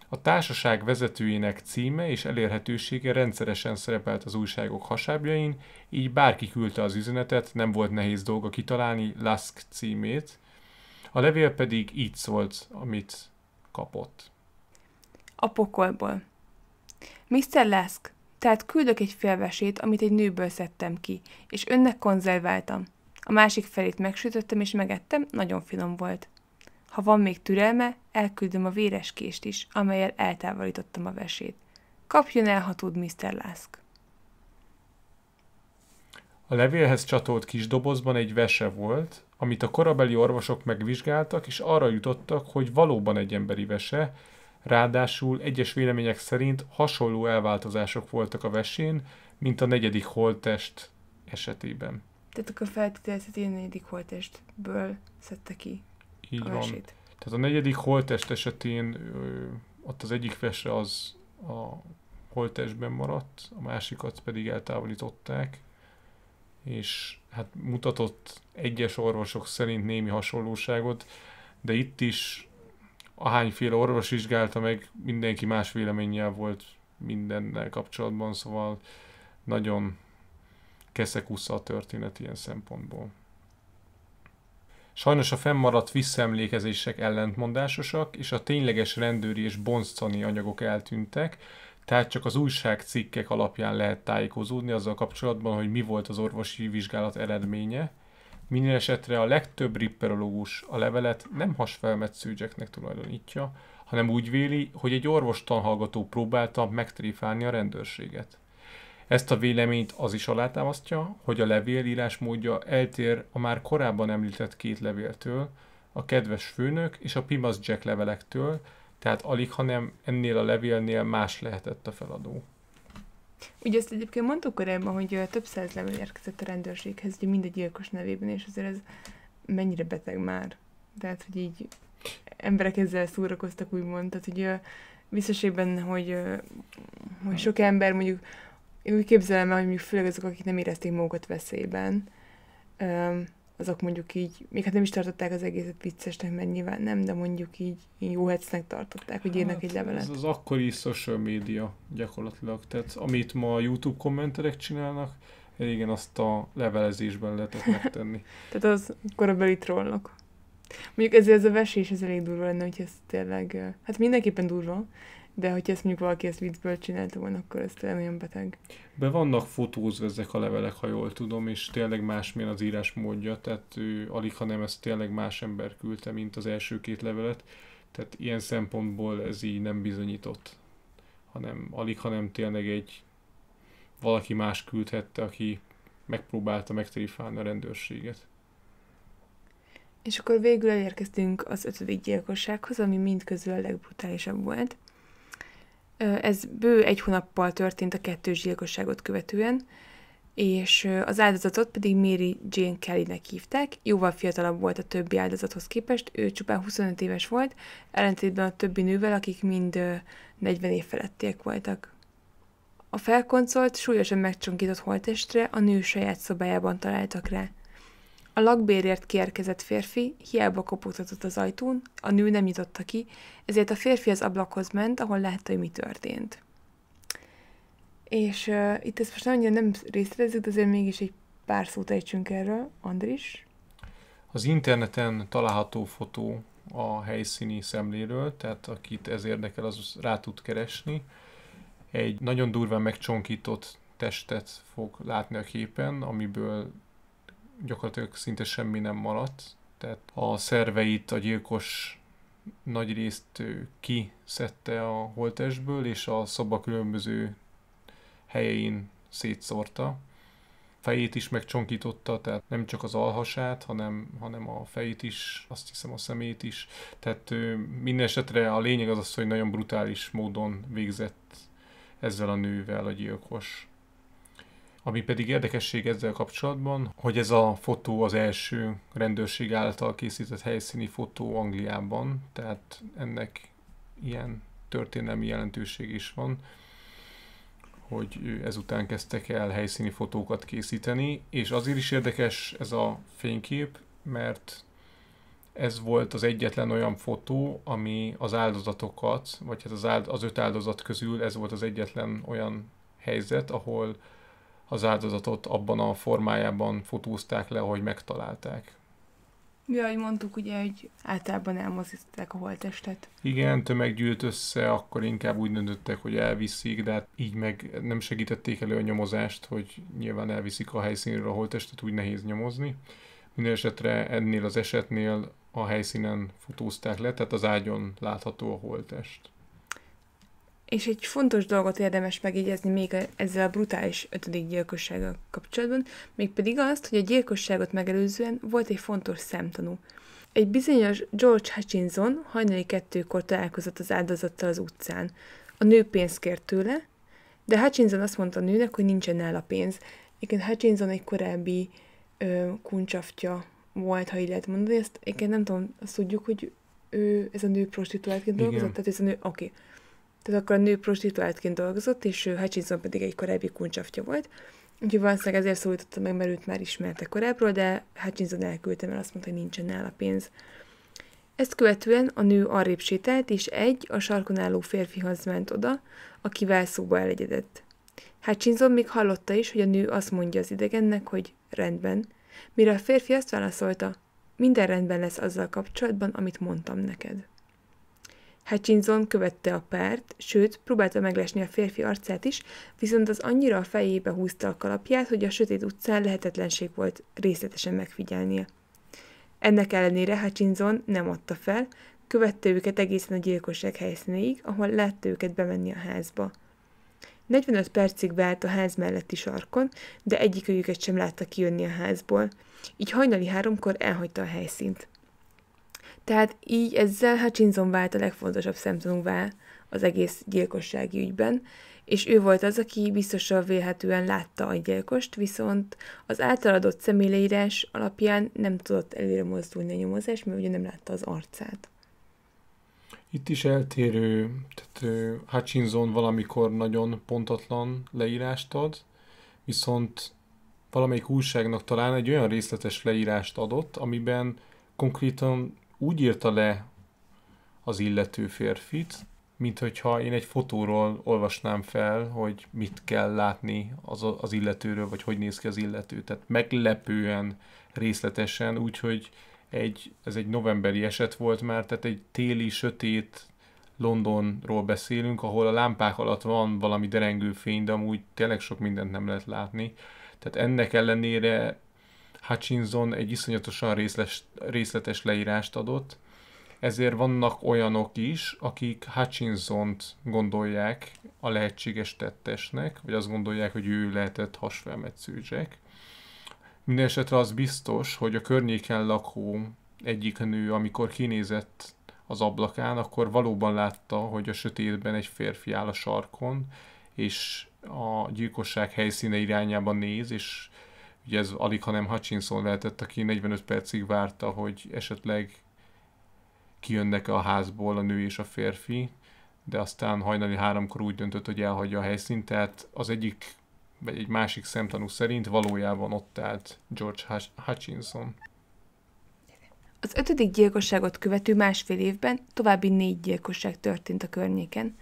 A társaság vezetőjének címe és elérhetősége rendszeresen szerepelt az újságok hasábjain, így bárki küldte az üzenetet, nem volt nehéz dolga kitalálni Lask címét. A levél pedig így szólt, amit kapott. A pokolból. Mr. Lask, tehát küldök egy félvesét, amit egy nőből szedtem ki, és önnek konzerváltam. A másik felét megsütöttem és megettem, nagyon finom volt. Ha van még türelme, elküldöm a véres kést is, amelyel eltávolítottam a vesét. Kapjon el, ha tud, Mr. Lask. A levélhez csatolt kis dobozban egy vese volt, amit a korabeli orvosok megvizsgáltak, és arra jutottak, hogy valóban egy emberi vese, Ráadásul egyes vélemények szerint hasonló elváltozások voltak a vesén, mint a negyedik holttest esetében. Tehát akkor feltételezheti, hogy a negyedik holttestből szedte ki Így a van. Vesét. Tehát a negyedik holttest esetén ott az egyik vese az a holttestben maradt, a másikat pedig eltávolították, és hát mutatott egyes orvosok szerint némi hasonlóságot, de itt is ahányféle orvos vizsgálta meg, mindenki más véleménnyel volt mindennel kapcsolatban, szóval nagyon keszekusza a történet ilyen szempontból. Sajnos a fennmaradt visszaemlékezések ellentmondásosak, és a tényleges rendőri és boncani anyagok eltűntek, tehát csak az újságcikkek alapján lehet tájékozódni azzal kapcsolatban, hogy mi volt az orvosi vizsgálat eredménye, minden esetre a legtöbb ripperológus a levelet nem hasfelmetszőgyeknek tulajdonítja, hanem úgy véli, hogy egy orvostanhallgató próbálta megtréfálni a rendőrséget. Ezt a véleményt az is alátámasztja, hogy a levélírás módja eltér a már korábban említett két levéltől, a kedves főnök és a Pimas Jack levelektől, tehát alig, hanem ennél a levélnél más lehetett a feladó. Ugye ezt egyébként mondtuk korábban, hogy több száz levél érkezett a rendőrséghez, hogy mind a gyilkos nevében, és azért ez mennyire beteg már. Tehát, hogy így emberek ezzel szórakoztak, úgymond. Tehát, hogy biztosében, hogy, hogy sok ember mondjuk, úgy képzelem el, hogy mondjuk főleg azok, akik nem érezték magukat veszélyben, azok mondjuk így, még hát nem is tartották az egészet viccesnek, mert nyilván nem, de mondjuk így, jó hecnek tartották, hogy írnak hát, egy levelet. Ez az akkori social media gyakorlatilag, tehát amit ma a YouTube kommenterek csinálnak, régen azt a levelezésben lehetett megtenni. tehát az korabeli trollok Mondjuk ezért ez a vesés, ez elég durva lenne, hogy ez tényleg, hát mindenképpen durva, de hogyha ezt mondjuk valaki ezt viccből csinálta volna, akkor ez tényleg nagyon beteg. Be vannak fotózva ezek a levelek, ha jól tudom, és tényleg másmilyen az írásmódja, tehát ő, alig ha nem, ezt tényleg más ember küldte, mint az első két levelet. Tehát ilyen szempontból ez így nem bizonyított, hanem alig ha nem tényleg egy valaki más küldhette, aki megpróbálta megtrifálni a rendőrséget. És akkor végül elérkeztünk az ötödik gyilkossághoz, ami mindközül a legbrutálisabb volt. Ez bő egy hónappal történt a kettős gyilkosságot követően, és az áldozatot pedig Mary Jane Kellynek hívták, jóval fiatalabb volt a többi áldozathoz képest, ő csupán 25 éves volt, ellentétben a többi nővel, akik mind 40 év felettiek voltak. A felkoncolt, súlyosan megcsonkított holtestre a nő saját szobájában találtak rá. A lakbérért kiérkezett férfi hiába kopogtatott az ajtón, a nő nem nyitotta ki, ezért a férfi az ablakhoz ment, ahol látta, hogy mi történt. És uh, itt ezt most nem, nem részletezzük, de azért mégis egy pár szót ejtsünk erről, Andris. Az interneten található fotó a helyszíni szemléről, tehát akit ez érdekel, az rá tud keresni. Egy nagyon durván megcsonkított testet fog látni a képen, amiből gyakorlatilag szinte semmi nem maradt, tehát a szerveit a gyilkos nagy részt kiszedte a holtestből, és a szoba különböző helyein szétszórta. Fejét is megcsonkította, tehát nem csak az alhasát, hanem, hanem a fejét is, azt hiszem a szemét is. Tehát minden esetre a lényeg az az, hogy nagyon brutális módon végzett ezzel a nővel a gyilkos. Ami pedig érdekesség ezzel kapcsolatban, hogy ez a fotó az első rendőrség által készített helyszíni fotó Angliában, tehát ennek ilyen történelmi jelentőség is van, hogy ezután kezdtek el helyszíni fotókat készíteni, és azért is érdekes ez a fénykép, mert ez volt az egyetlen olyan fotó, ami az áldozatokat, vagy hát az, áld, az öt áldozat közül ez volt az egyetlen olyan helyzet, ahol az áldozatot abban a formájában fotózták le, ahogy megtalálták. Ja, ahogy mondtuk, ugye, hogy általában elmozították a holttestet. Igen, tömeg gyűlt össze, akkor inkább úgy döntöttek, hogy elviszik, de hát így meg nem segítették elő a nyomozást, hogy nyilván elviszik a helyszínről a holttestet, úgy nehéz nyomozni. Mindenesetre ennél az esetnél a helyszínen fotózták le, tehát az ágyon látható a holttest. És egy fontos dolgot érdemes megjegyezni még ezzel a brutális ötödik gyilkossággal kapcsolatban, mégpedig azt, hogy a gyilkosságot megelőzően volt egy fontos szemtanú. Egy bizonyos George Hutchinson hajnali kettőkor találkozott az áldozattal az utcán. A nő pénzt kért tőle, de Hutchinson azt mondta a nőnek, hogy nincsen nála pénz. Egyébként Hutchinson egy korábbi ö, kuncsaftja volt, ha így lehet mondani. Ezt egyébként nem tudom, azt tudjuk, hogy ő, ez a nő prostituáltként dolgozott, tehát ez a nő, oké. Okay tehát akkor a nő prostituáltként dolgozott, és ő Hutchinson pedig egy korábbi kuncsaftja volt. Úgyhogy valószínűleg ezért szólította meg, mert őt már ismerte korábbról, de Hutchinson elküldte, mert azt mondta, hogy nincsen nála pénz. Ezt követően a nő arrébb sétált, és egy a sarkon álló férfihoz ment oda, akivel szóba elegyedett. Hutchinson még hallotta is, hogy a nő azt mondja az idegennek, hogy rendben, mire a férfi azt válaszolta, minden rendben lesz azzal kapcsolatban, amit mondtam neked. Hutchinson követte a párt, sőt, próbálta meglesni a férfi arcát is, viszont az annyira a fejébe húzta a kalapját, hogy a sötét utcán lehetetlenség volt részletesen megfigyelnie. Ennek ellenére Hutchinson nem adta fel, követte őket egészen a gyilkosság helyszínéig, ahol látta őket bemenni a házba. 45 percig várt a ház melletti sarkon, de egyikőjüket sem látta kijönni a házból, így hajnali háromkor elhagyta a helyszínt. Tehát így ezzel Hutchinson vált a legfontosabb szemtanúvá az egész gyilkossági ügyben, és ő volt az, aki biztosan vélhetően látta a gyilkost, viszont az általadott személyleírás alapján nem tudott előre mozdulni a nyomozás, mert ugye nem látta az arcát. Itt is eltérő, tehát Hutchinson valamikor nagyon pontatlan leírást ad, viszont valamelyik újságnak talán egy olyan részletes leírást adott, amiben konkrétan úgy írta le az illető férfit, mint hogyha én egy fotóról olvasnám fel, hogy mit kell látni az, az illetőről, vagy hogy néz ki az illető. Tehát meglepően részletesen, úgyhogy egy, ez egy novemberi eset volt már, tehát egy téli, sötét Londonról beszélünk, ahol a lámpák alatt van valami derengő fény, de amúgy tényleg sok mindent nem lehet látni. Tehát ennek ellenére Hutchinson egy iszonyatosan részles, részletes leírást adott, ezért vannak olyanok is, akik hutchinson gondolják a lehetséges tettesnek, vagy azt gondolják, hogy ő lehetett hasfelmetszőzsek. Mindenesetre az biztos, hogy a környéken lakó egyik nő, amikor kinézett az ablakán, akkor valóban látta, hogy a sötétben egy férfi áll a sarkon, és a gyilkosság helyszíne irányába néz, és ugye ez alig, hanem Hutchinson lehetett, aki 45 percig várta, hogy esetleg kijönnek a házból a nő és a férfi, de aztán hajnali háromkor úgy döntött, hogy elhagyja a helyszínt, tehát az egyik, vagy egy másik szemtanú szerint valójában ott állt George Hutchinson. Az ötödik gyilkosságot követő másfél évben további négy gyilkosság történt a környéken,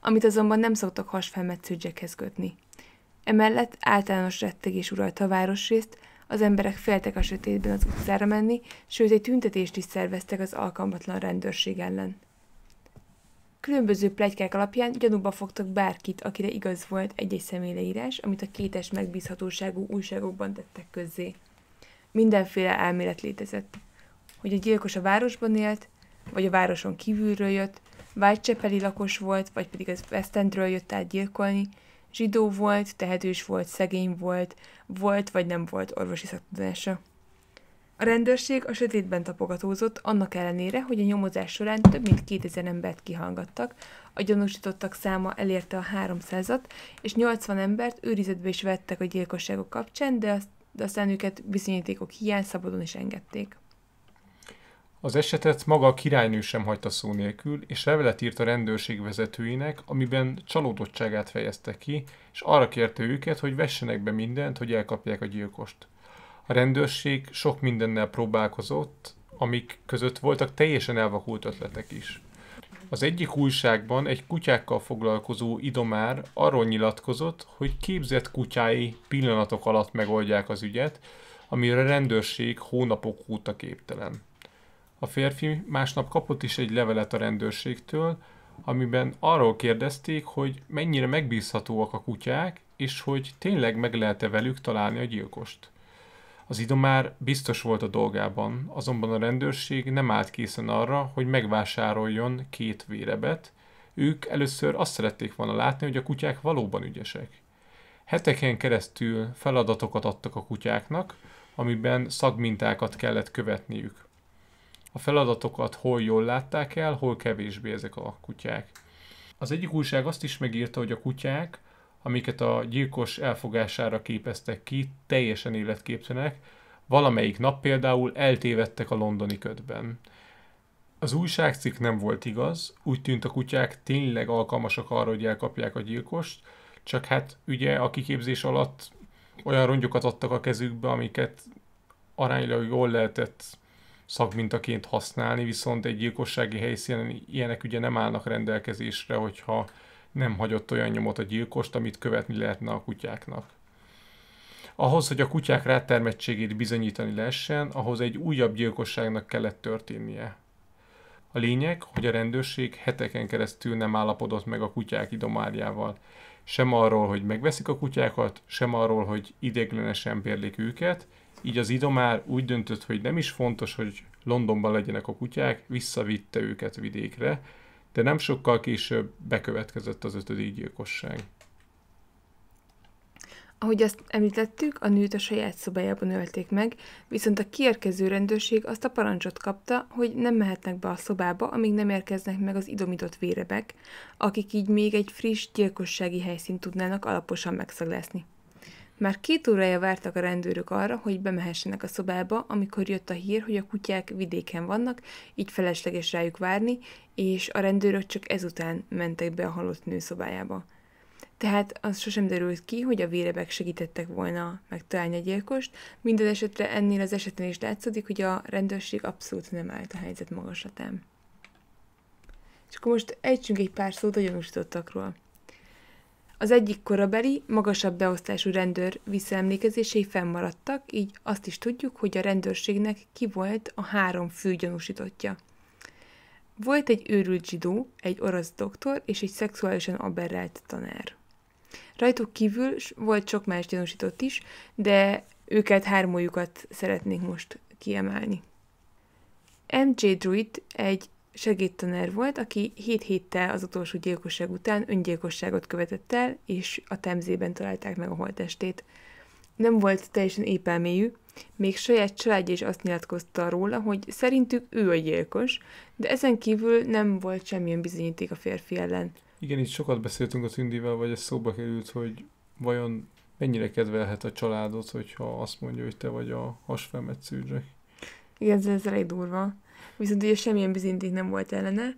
amit azonban nem szoktak hasfelmetsződzsekhez kötni. Emellett általános rettegés uralta a városrészt, az emberek féltek a sötétben az utcára menni, sőt egy tüntetést is szerveztek az alkalmatlan rendőrség ellen. Különböző plegykák alapján gyanúba fogtak bárkit, akire igaz volt egy-egy személyleírás, amit a kétes megbízhatóságú újságokban tettek közzé. Mindenféle elmélet létezett. Hogy a gyilkos a városban élt, vagy a városon kívülről jött, vagy csepeli lakos volt, vagy pedig az Westendről jött át gyilkolni, Zsidó volt, tehetős volt, szegény volt, volt vagy nem volt orvosi szaktudása. A rendőrség a sötétben tapogatózott, annak ellenére, hogy a nyomozás során több mint 2000 embert kihallgattak, a gyanúsítottak száma elérte a 300-at, és 80 embert őrizetbe is vettek a gyilkosságok kapcsán, de, azt, de aztán őket bizonyítékok hiány szabadon is engedték. Az esetet maga a királynő sem hagyta szó nélkül, és levelet írt a rendőrség vezetőinek, amiben csalódottságát fejezte ki, és arra kérte őket, hogy vessenek be mindent, hogy elkapják a gyilkost. A rendőrség sok mindennel próbálkozott, amik között voltak teljesen elvakult ötletek is. Az egyik újságban egy kutyákkal foglalkozó idomár arról nyilatkozott, hogy képzett kutyái pillanatok alatt megoldják az ügyet, amire a rendőrség hónapok óta képtelen. A férfi másnap kapott is egy levelet a rendőrségtől, amiben arról kérdezték, hogy mennyire megbízhatóak a kutyák, és hogy tényleg meg lehet-e velük találni a gyilkost. Az idomár biztos volt a dolgában, azonban a rendőrség nem állt készen arra, hogy megvásároljon két vérebet. Ők először azt szerették volna látni, hogy a kutyák valóban ügyesek. Heteken keresztül feladatokat adtak a kutyáknak, amiben szagmintákat kellett követniük a feladatokat hol jól látták el, hol kevésbé ezek a kutyák. Az egyik újság azt is megírta, hogy a kutyák, amiket a gyilkos elfogására képeztek ki, teljesen életképtelenek, valamelyik nap például eltévedtek a londoni ködben. Az újságcikk nem volt igaz, úgy tűnt a kutyák tényleg alkalmasak arra, hogy elkapják a gyilkost, csak hát ugye a kiképzés alatt olyan rongyokat adtak a kezükbe, amiket aránylag jól lehetett szakmintaként használni, viszont egy gyilkossági helyszínen ilyenek ugye nem állnak rendelkezésre, hogyha nem hagyott olyan nyomot a gyilkost, amit követni lehetne a kutyáknak. Ahhoz, hogy a kutyák rátermettségét bizonyítani lehessen, ahhoz egy újabb gyilkosságnak kellett történnie. A lényeg, hogy a rendőrség heteken keresztül nem állapodott meg a kutyák idomárjával. Sem arról, hogy megveszik a kutyákat, sem arról, hogy ideglenesen bérlik őket, így az idomár úgy döntött, hogy nem is fontos, hogy Londonban legyenek a kutyák, visszavitte őket vidékre, de nem sokkal később bekövetkezett az ötödik gyilkosság. Ahogy azt említettük, a nőt a saját szobájában ölték meg, viszont a kiérkező rendőrség azt a parancsot kapta, hogy nem mehetnek be a szobába, amíg nem érkeznek meg az idomított vérebek, akik így még egy friss gyilkossági helyszínt tudnának alaposan megszögleszni. Már két órája vártak a rendőrök arra, hogy bemehessenek a szobába, amikor jött a hír, hogy a kutyák vidéken vannak, így felesleges rájuk várni, és a rendőrök csak ezután mentek be a halott nő szobájába. Tehát az sosem derült ki, hogy a vérebek segítettek volna megtalálni a gyilkost, minden esetre ennél az esetben is látszódik, hogy a rendőrség abszolút nem állt a helyzet magaslatán. És akkor most ejtsünk egy pár szót a gyanúsítottakról. Az egyik korabeli, magasabb beosztású rendőr visszaemlékezései fennmaradtak, így azt is tudjuk, hogy a rendőrségnek ki volt a három fő gyanúsítottja. Volt egy őrült zsidó, egy orosz doktor és egy szexuálisan aberrált tanár. Rajtuk kívül volt sok más gyanúsított is, de őket hármójukat szeretnénk most kiemelni. MJ Druid egy segédtanár volt, aki hét héttel az utolsó gyilkosság után öngyilkosságot követett el, és a temzében találták meg a holtestét. Nem volt teljesen épelméjű, még saját családja is azt nyilatkozta róla, hogy szerintük ő a gyilkos, de ezen kívül nem volt semmilyen bizonyíték a férfi ellen. Igen, itt sokat beszéltünk a Tündivel, vagy ez szóba került, hogy vajon mennyire kedvelhet a családot, hogyha azt mondja, hogy te vagy a hasfelmet Igen, ez, ez elég durva viszont ugye semmilyen bizinték nem volt ellene,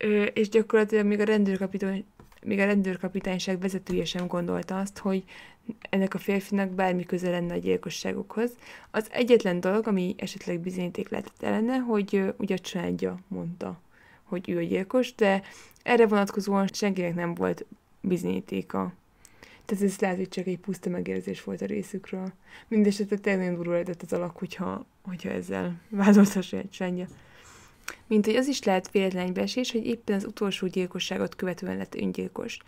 ö, és gyakorlatilag még a rendőrkapitán még a rendőrkapitányság vezetője sem gondolta azt, hogy ennek a férfinak bármi köze lenne a gyilkosságokhoz. Az egyetlen dolog, ami esetleg bizonyíték lehetett ellene, hogy ö, ugye a családja mondta, hogy ő a gyilkos, de erre vonatkozóan senkinek nem volt bizonyítéka. Tehát ez lehet, hogy csak egy puszta megérzés volt a részükről. Mindenesetre tényleg nagyon lehetett az alak, hogyha, hogyha ezzel vádolta a saját mint hogy az is lehet véletlen egybeesés, hogy éppen az utolsó gyilkosságot követően lett öngyilkos.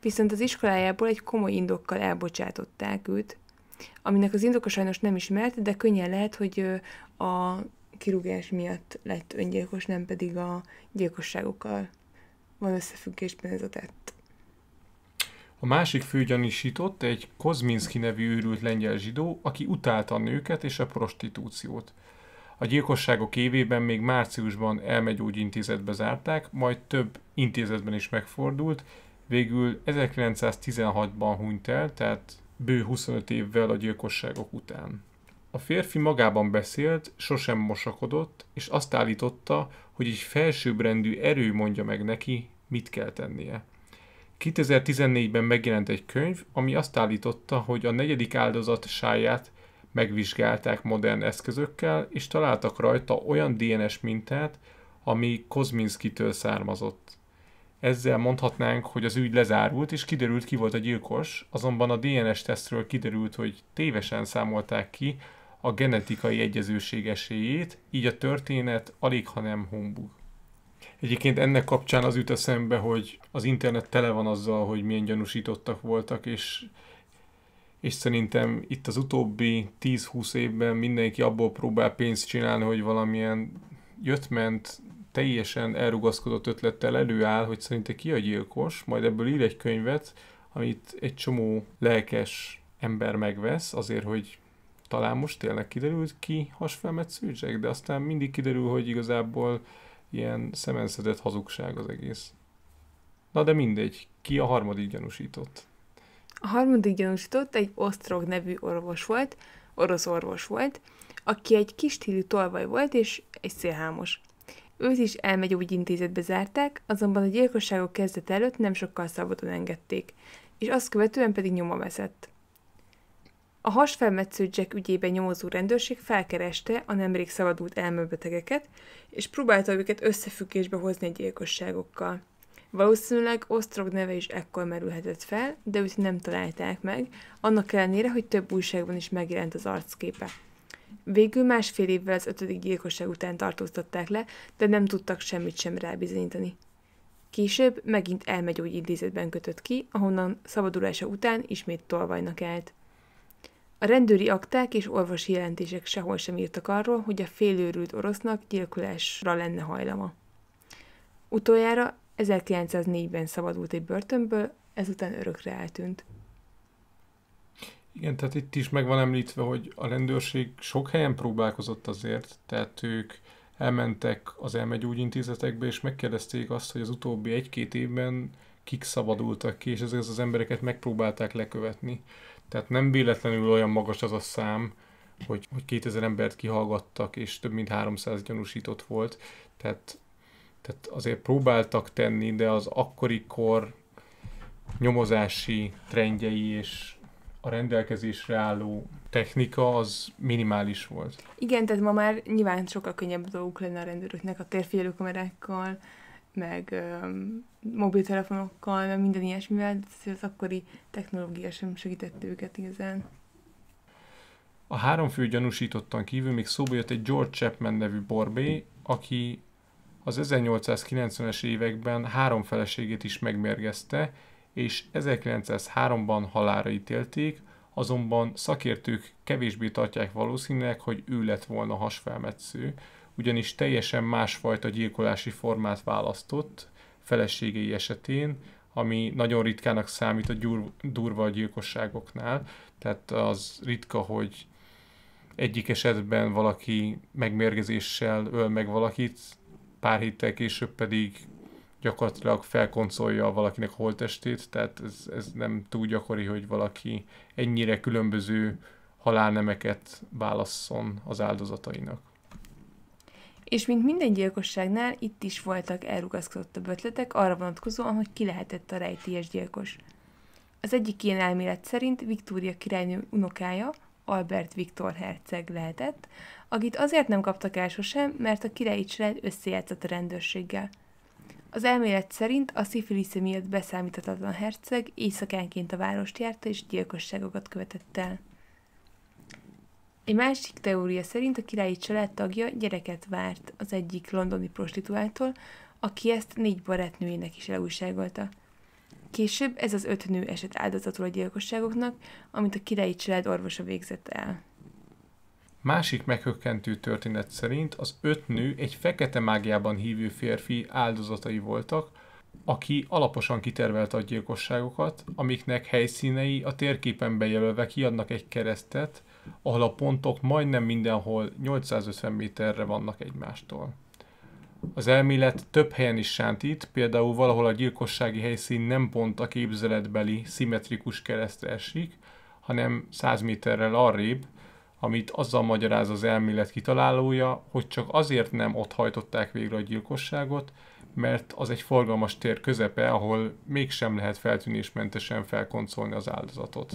Viszont az iskolájából egy komoly indokkal elbocsátották őt, aminek az indoka sajnos nem ismert, de könnyen lehet, hogy a kirúgás miatt lett öngyilkos, nem pedig a gyilkosságokkal van összefüggésben ez a tett. A másik főgyanisított egy Kozminski nevű őrült lengyel zsidó, aki utálta a nőket és a prostitúciót. A gyilkosságok évében még márciusban elmegyógyintézetbe zárták, majd több intézetben is megfordult, végül 1916-ban hunyt el, tehát bő 25 évvel a gyilkosságok után. A férfi magában beszélt, sosem mosakodott, és azt állította, hogy egy felsőbbrendű erő mondja meg neki, mit kell tennie. 2014-ben megjelent egy könyv, ami azt állította, hogy a negyedik áldozat sáját megvizsgálták modern eszközökkel, és találtak rajta olyan DNS mintát, ami Kozminskitől származott. Ezzel mondhatnánk, hogy az ügy lezárult, és kiderült ki volt a gyilkos, azonban a DNS tesztről kiderült, hogy tévesen számolták ki a genetikai egyezőség esélyét, így a történet alig, ha nem humbug. Egyébként ennek kapcsán az jut eszembe, hogy az internet tele van azzal, hogy milyen gyanúsítottak voltak, és és szerintem itt az utóbbi 10-20 évben mindenki abból próbál pénzt csinálni, hogy valamilyen jött ment teljesen elrugaszkodott ötlettel előáll, hogy szerinte ki a gyilkos, majd ebből ír egy könyvet, amit egy csomó lelkes ember megvesz azért, hogy talán most tényleg kiderült ki hasfelmet szűrtsek, de aztán mindig kiderül, hogy igazából ilyen szemenszedett hazugság az egész. Na de mindegy, ki a harmadik gyanúsított? A harmadik gyanúsított egy Osztrog nevű orvos volt, orosz orvos volt, aki egy kis stílű tolvaj volt és egy szélhámos. Őt is intézetbe zárták, azonban a gyilkosságok kezdet előtt nem sokkal szabadon engedték, és azt követően pedig nyoma veszett. A hasfelmetsző Jack ügyében nyomozó rendőrség felkereste a nemrég szabadult elmebetegeket, és próbálta őket összefüggésbe hozni a gyilkosságokkal. Valószínűleg Osztrog neve is ekkor merülhetett fel, de őt nem találták meg, annak ellenére, hogy több újságban is megjelent az arcképe. Végül másfél évvel az ötödik gyilkosság után tartóztatták le, de nem tudtak semmit sem rábizonyítani. Később megint elmegyógyintézetben kötött ki, ahonnan szabadulása után ismét tolvajnak állt. A rendőri akták és orvosi jelentések sehol sem írtak arról, hogy a félőrült orosznak gyilkolásra lenne hajlama. Utoljára 1904-ben szabadult egy börtönből, ezután örökre eltűnt. Igen, tehát itt is meg van említve, hogy a rendőrség sok helyen próbálkozott azért, tehát ők elmentek az elmegyógyintézetekbe, és megkérdezték azt, hogy az utóbbi egy-két évben kik szabadultak ki, és ezek az embereket megpróbálták lekövetni. Tehát nem véletlenül olyan magas az a szám, hogy, hogy 2000 embert kihallgattak, és több mint 300 gyanúsított volt. Tehát tehát azért próbáltak tenni, de az akkori kor nyomozási trendjei és a rendelkezésre álló technika az minimális volt. Igen, tehát ma már nyilván sokkal könnyebb dolguk lenne a rendőröknek a térfigyelő kamerákkal, meg ö, mobiltelefonokkal, meg minden ilyesmivel, de az akkori technológia sem segített őket igazán. A három fő gyanúsítottan kívül még szóba jött egy George Chapman nevű borbé, aki az 1890-es években három feleségét is megmérgezte, és 1903-ban halára ítélték, azonban szakértők kevésbé tartják valószínűleg, hogy ő lett volna hasfelmetsző, ugyanis teljesen másfajta gyilkolási formát választott feleségei esetén, ami nagyon ritkának számít a gyur, durva gyilkosságoknál. Tehát az ritka, hogy egyik esetben valaki megmérgezéssel öl meg valakit, pár héttel később pedig gyakorlatilag felkoncolja valakinek a holtestét, tehát ez, ez nem túl gyakori, hogy valaki ennyire különböző halálnemeket válasszon az áldozatainak. És mint minden gyilkosságnál, itt is voltak elrugaszkodottabb ötletek arra vonatkozóan, hogy ki lehetett a rejtélyes gyilkos. Az egyik ilyen elmélet szerint Viktória királynő unokája, Albert Viktor herceg lehetett, akit azért nem kaptak el sosem, mert a királyi család összejátszott a rendőrséggel. Az elmélet szerint a szifilisze miatt beszámíthatatlan herceg éjszakánként a várost járta és gyilkosságokat követett el. Egy másik teória szerint a királyi család tagja gyereket várt az egyik londoni prostituáltól, aki ezt négy barátnőjének is elújságolta – Később ez az öt nő esett áldozatul a gyilkosságoknak, amit a királyi család orvosa végzett el. Másik meghökkentő történet szerint az öt nő egy fekete mágiában hívő férfi áldozatai voltak, aki alaposan kitervelte a gyilkosságokat, amiknek helyszínei a térképen bejelölve kiadnak egy keresztet, ahol a pontok majdnem mindenhol 850 méterre vannak egymástól. Az elmélet több helyen is sántít, például valahol a gyilkossági helyszín nem pont a képzeletbeli szimmetrikus keresztre esik, hanem 100 méterrel arrébb, amit azzal magyaráz az elmélet kitalálója, hogy csak azért nem ott hajtották végre a gyilkosságot, mert az egy forgalmas tér közepe, ahol mégsem lehet feltűnésmentesen felkoncolni az áldozatot.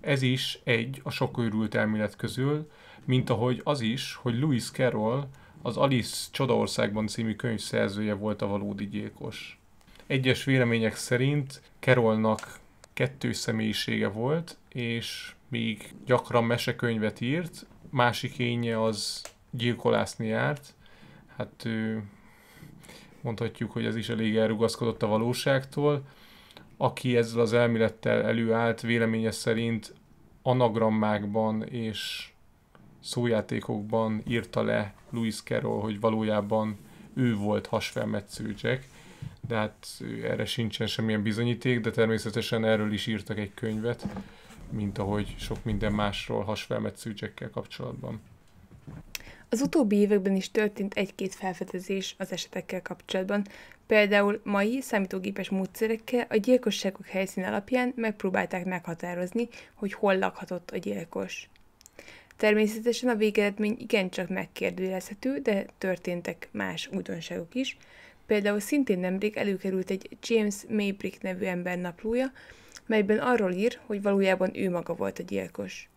Ez is egy a sok őrült elmélet közül, mint ahogy az is, hogy Louis Carroll az Alice Csodaországban című könyv szerzője volt a valódi gyilkos. Egyes vélemények szerint Kerolnak kettő személyisége volt, és még gyakran mesekönyvet írt, másik énje az gyilkolászni járt. Hát ő, mondhatjuk, hogy ez is elég elrugaszkodott a valóságtól. Aki ezzel az elmélettel előállt, véleménye szerint anagrammákban és szójátékokban írta le Louis Carroll, hogy valójában ő volt hasfelmetsző Jack, de hát erre sincsen semmilyen bizonyíték, de természetesen erről is írtak egy könyvet, mint ahogy sok minden másról hasfelmetsző Jackkel kapcsolatban. Az utóbbi években is történt egy-két felfedezés az esetekkel kapcsolatban, például mai számítógépes módszerekkel a gyilkosságok helyszín alapján megpróbálták meghatározni, hogy hol lakhatott a gyilkos. Természetesen a végeredmény igencsak megkérdőjelezhető, de történtek más újdonságok is. Például szintén nemrég előkerült egy James Maybrick nevű ember naplója, melyben arról ír, hogy valójában ő maga volt a gyilkos.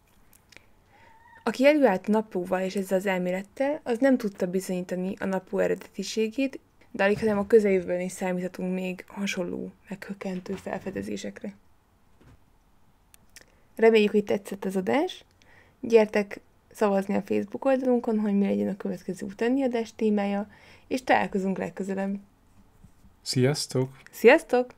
Aki előállt naplóval és ezzel az elmélettel, az nem tudta bizonyítani a napló eredetiségét, de alig, hanem a közeljövőben is számíthatunk még hasonló, meghökkentő felfedezésekre. Reméljük, hogy tetszett az adás, Gyertek szavazni a Facebook oldalunkon, hogy mi legyen a következő utáni adás témája, és találkozunk legközelebb. Sziasztok! Sziasztok!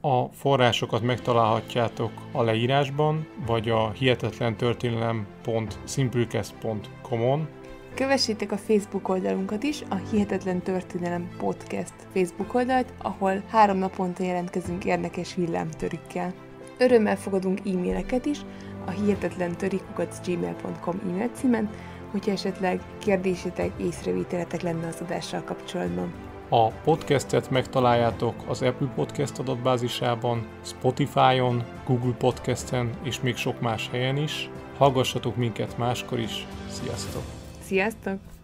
A forrásokat megtalálhatjátok a leírásban, vagy a hihetetlentörténelem.simplecast.com-on. Kövessétek a Facebook oldalunkat is, a Hihetetlen Történelem Podcast Facebook oldalt, ahol három naponta jelentkezünk érdekes villámtörükkel. Örömmel fogadunk e-maileket is, a hihetetlen törikukat gmail.com e-mail címen, hogyha esetleg kérdésétek, észrevételetek lenne az adással kapcsolatban. A podcastet megtaláljátok az Apple Podcast adatbázisában, Spotify-on, Google Podcasten és még sok más helyen is. Hallgassatok minket máskor is. Sziasztok! Sziasztok!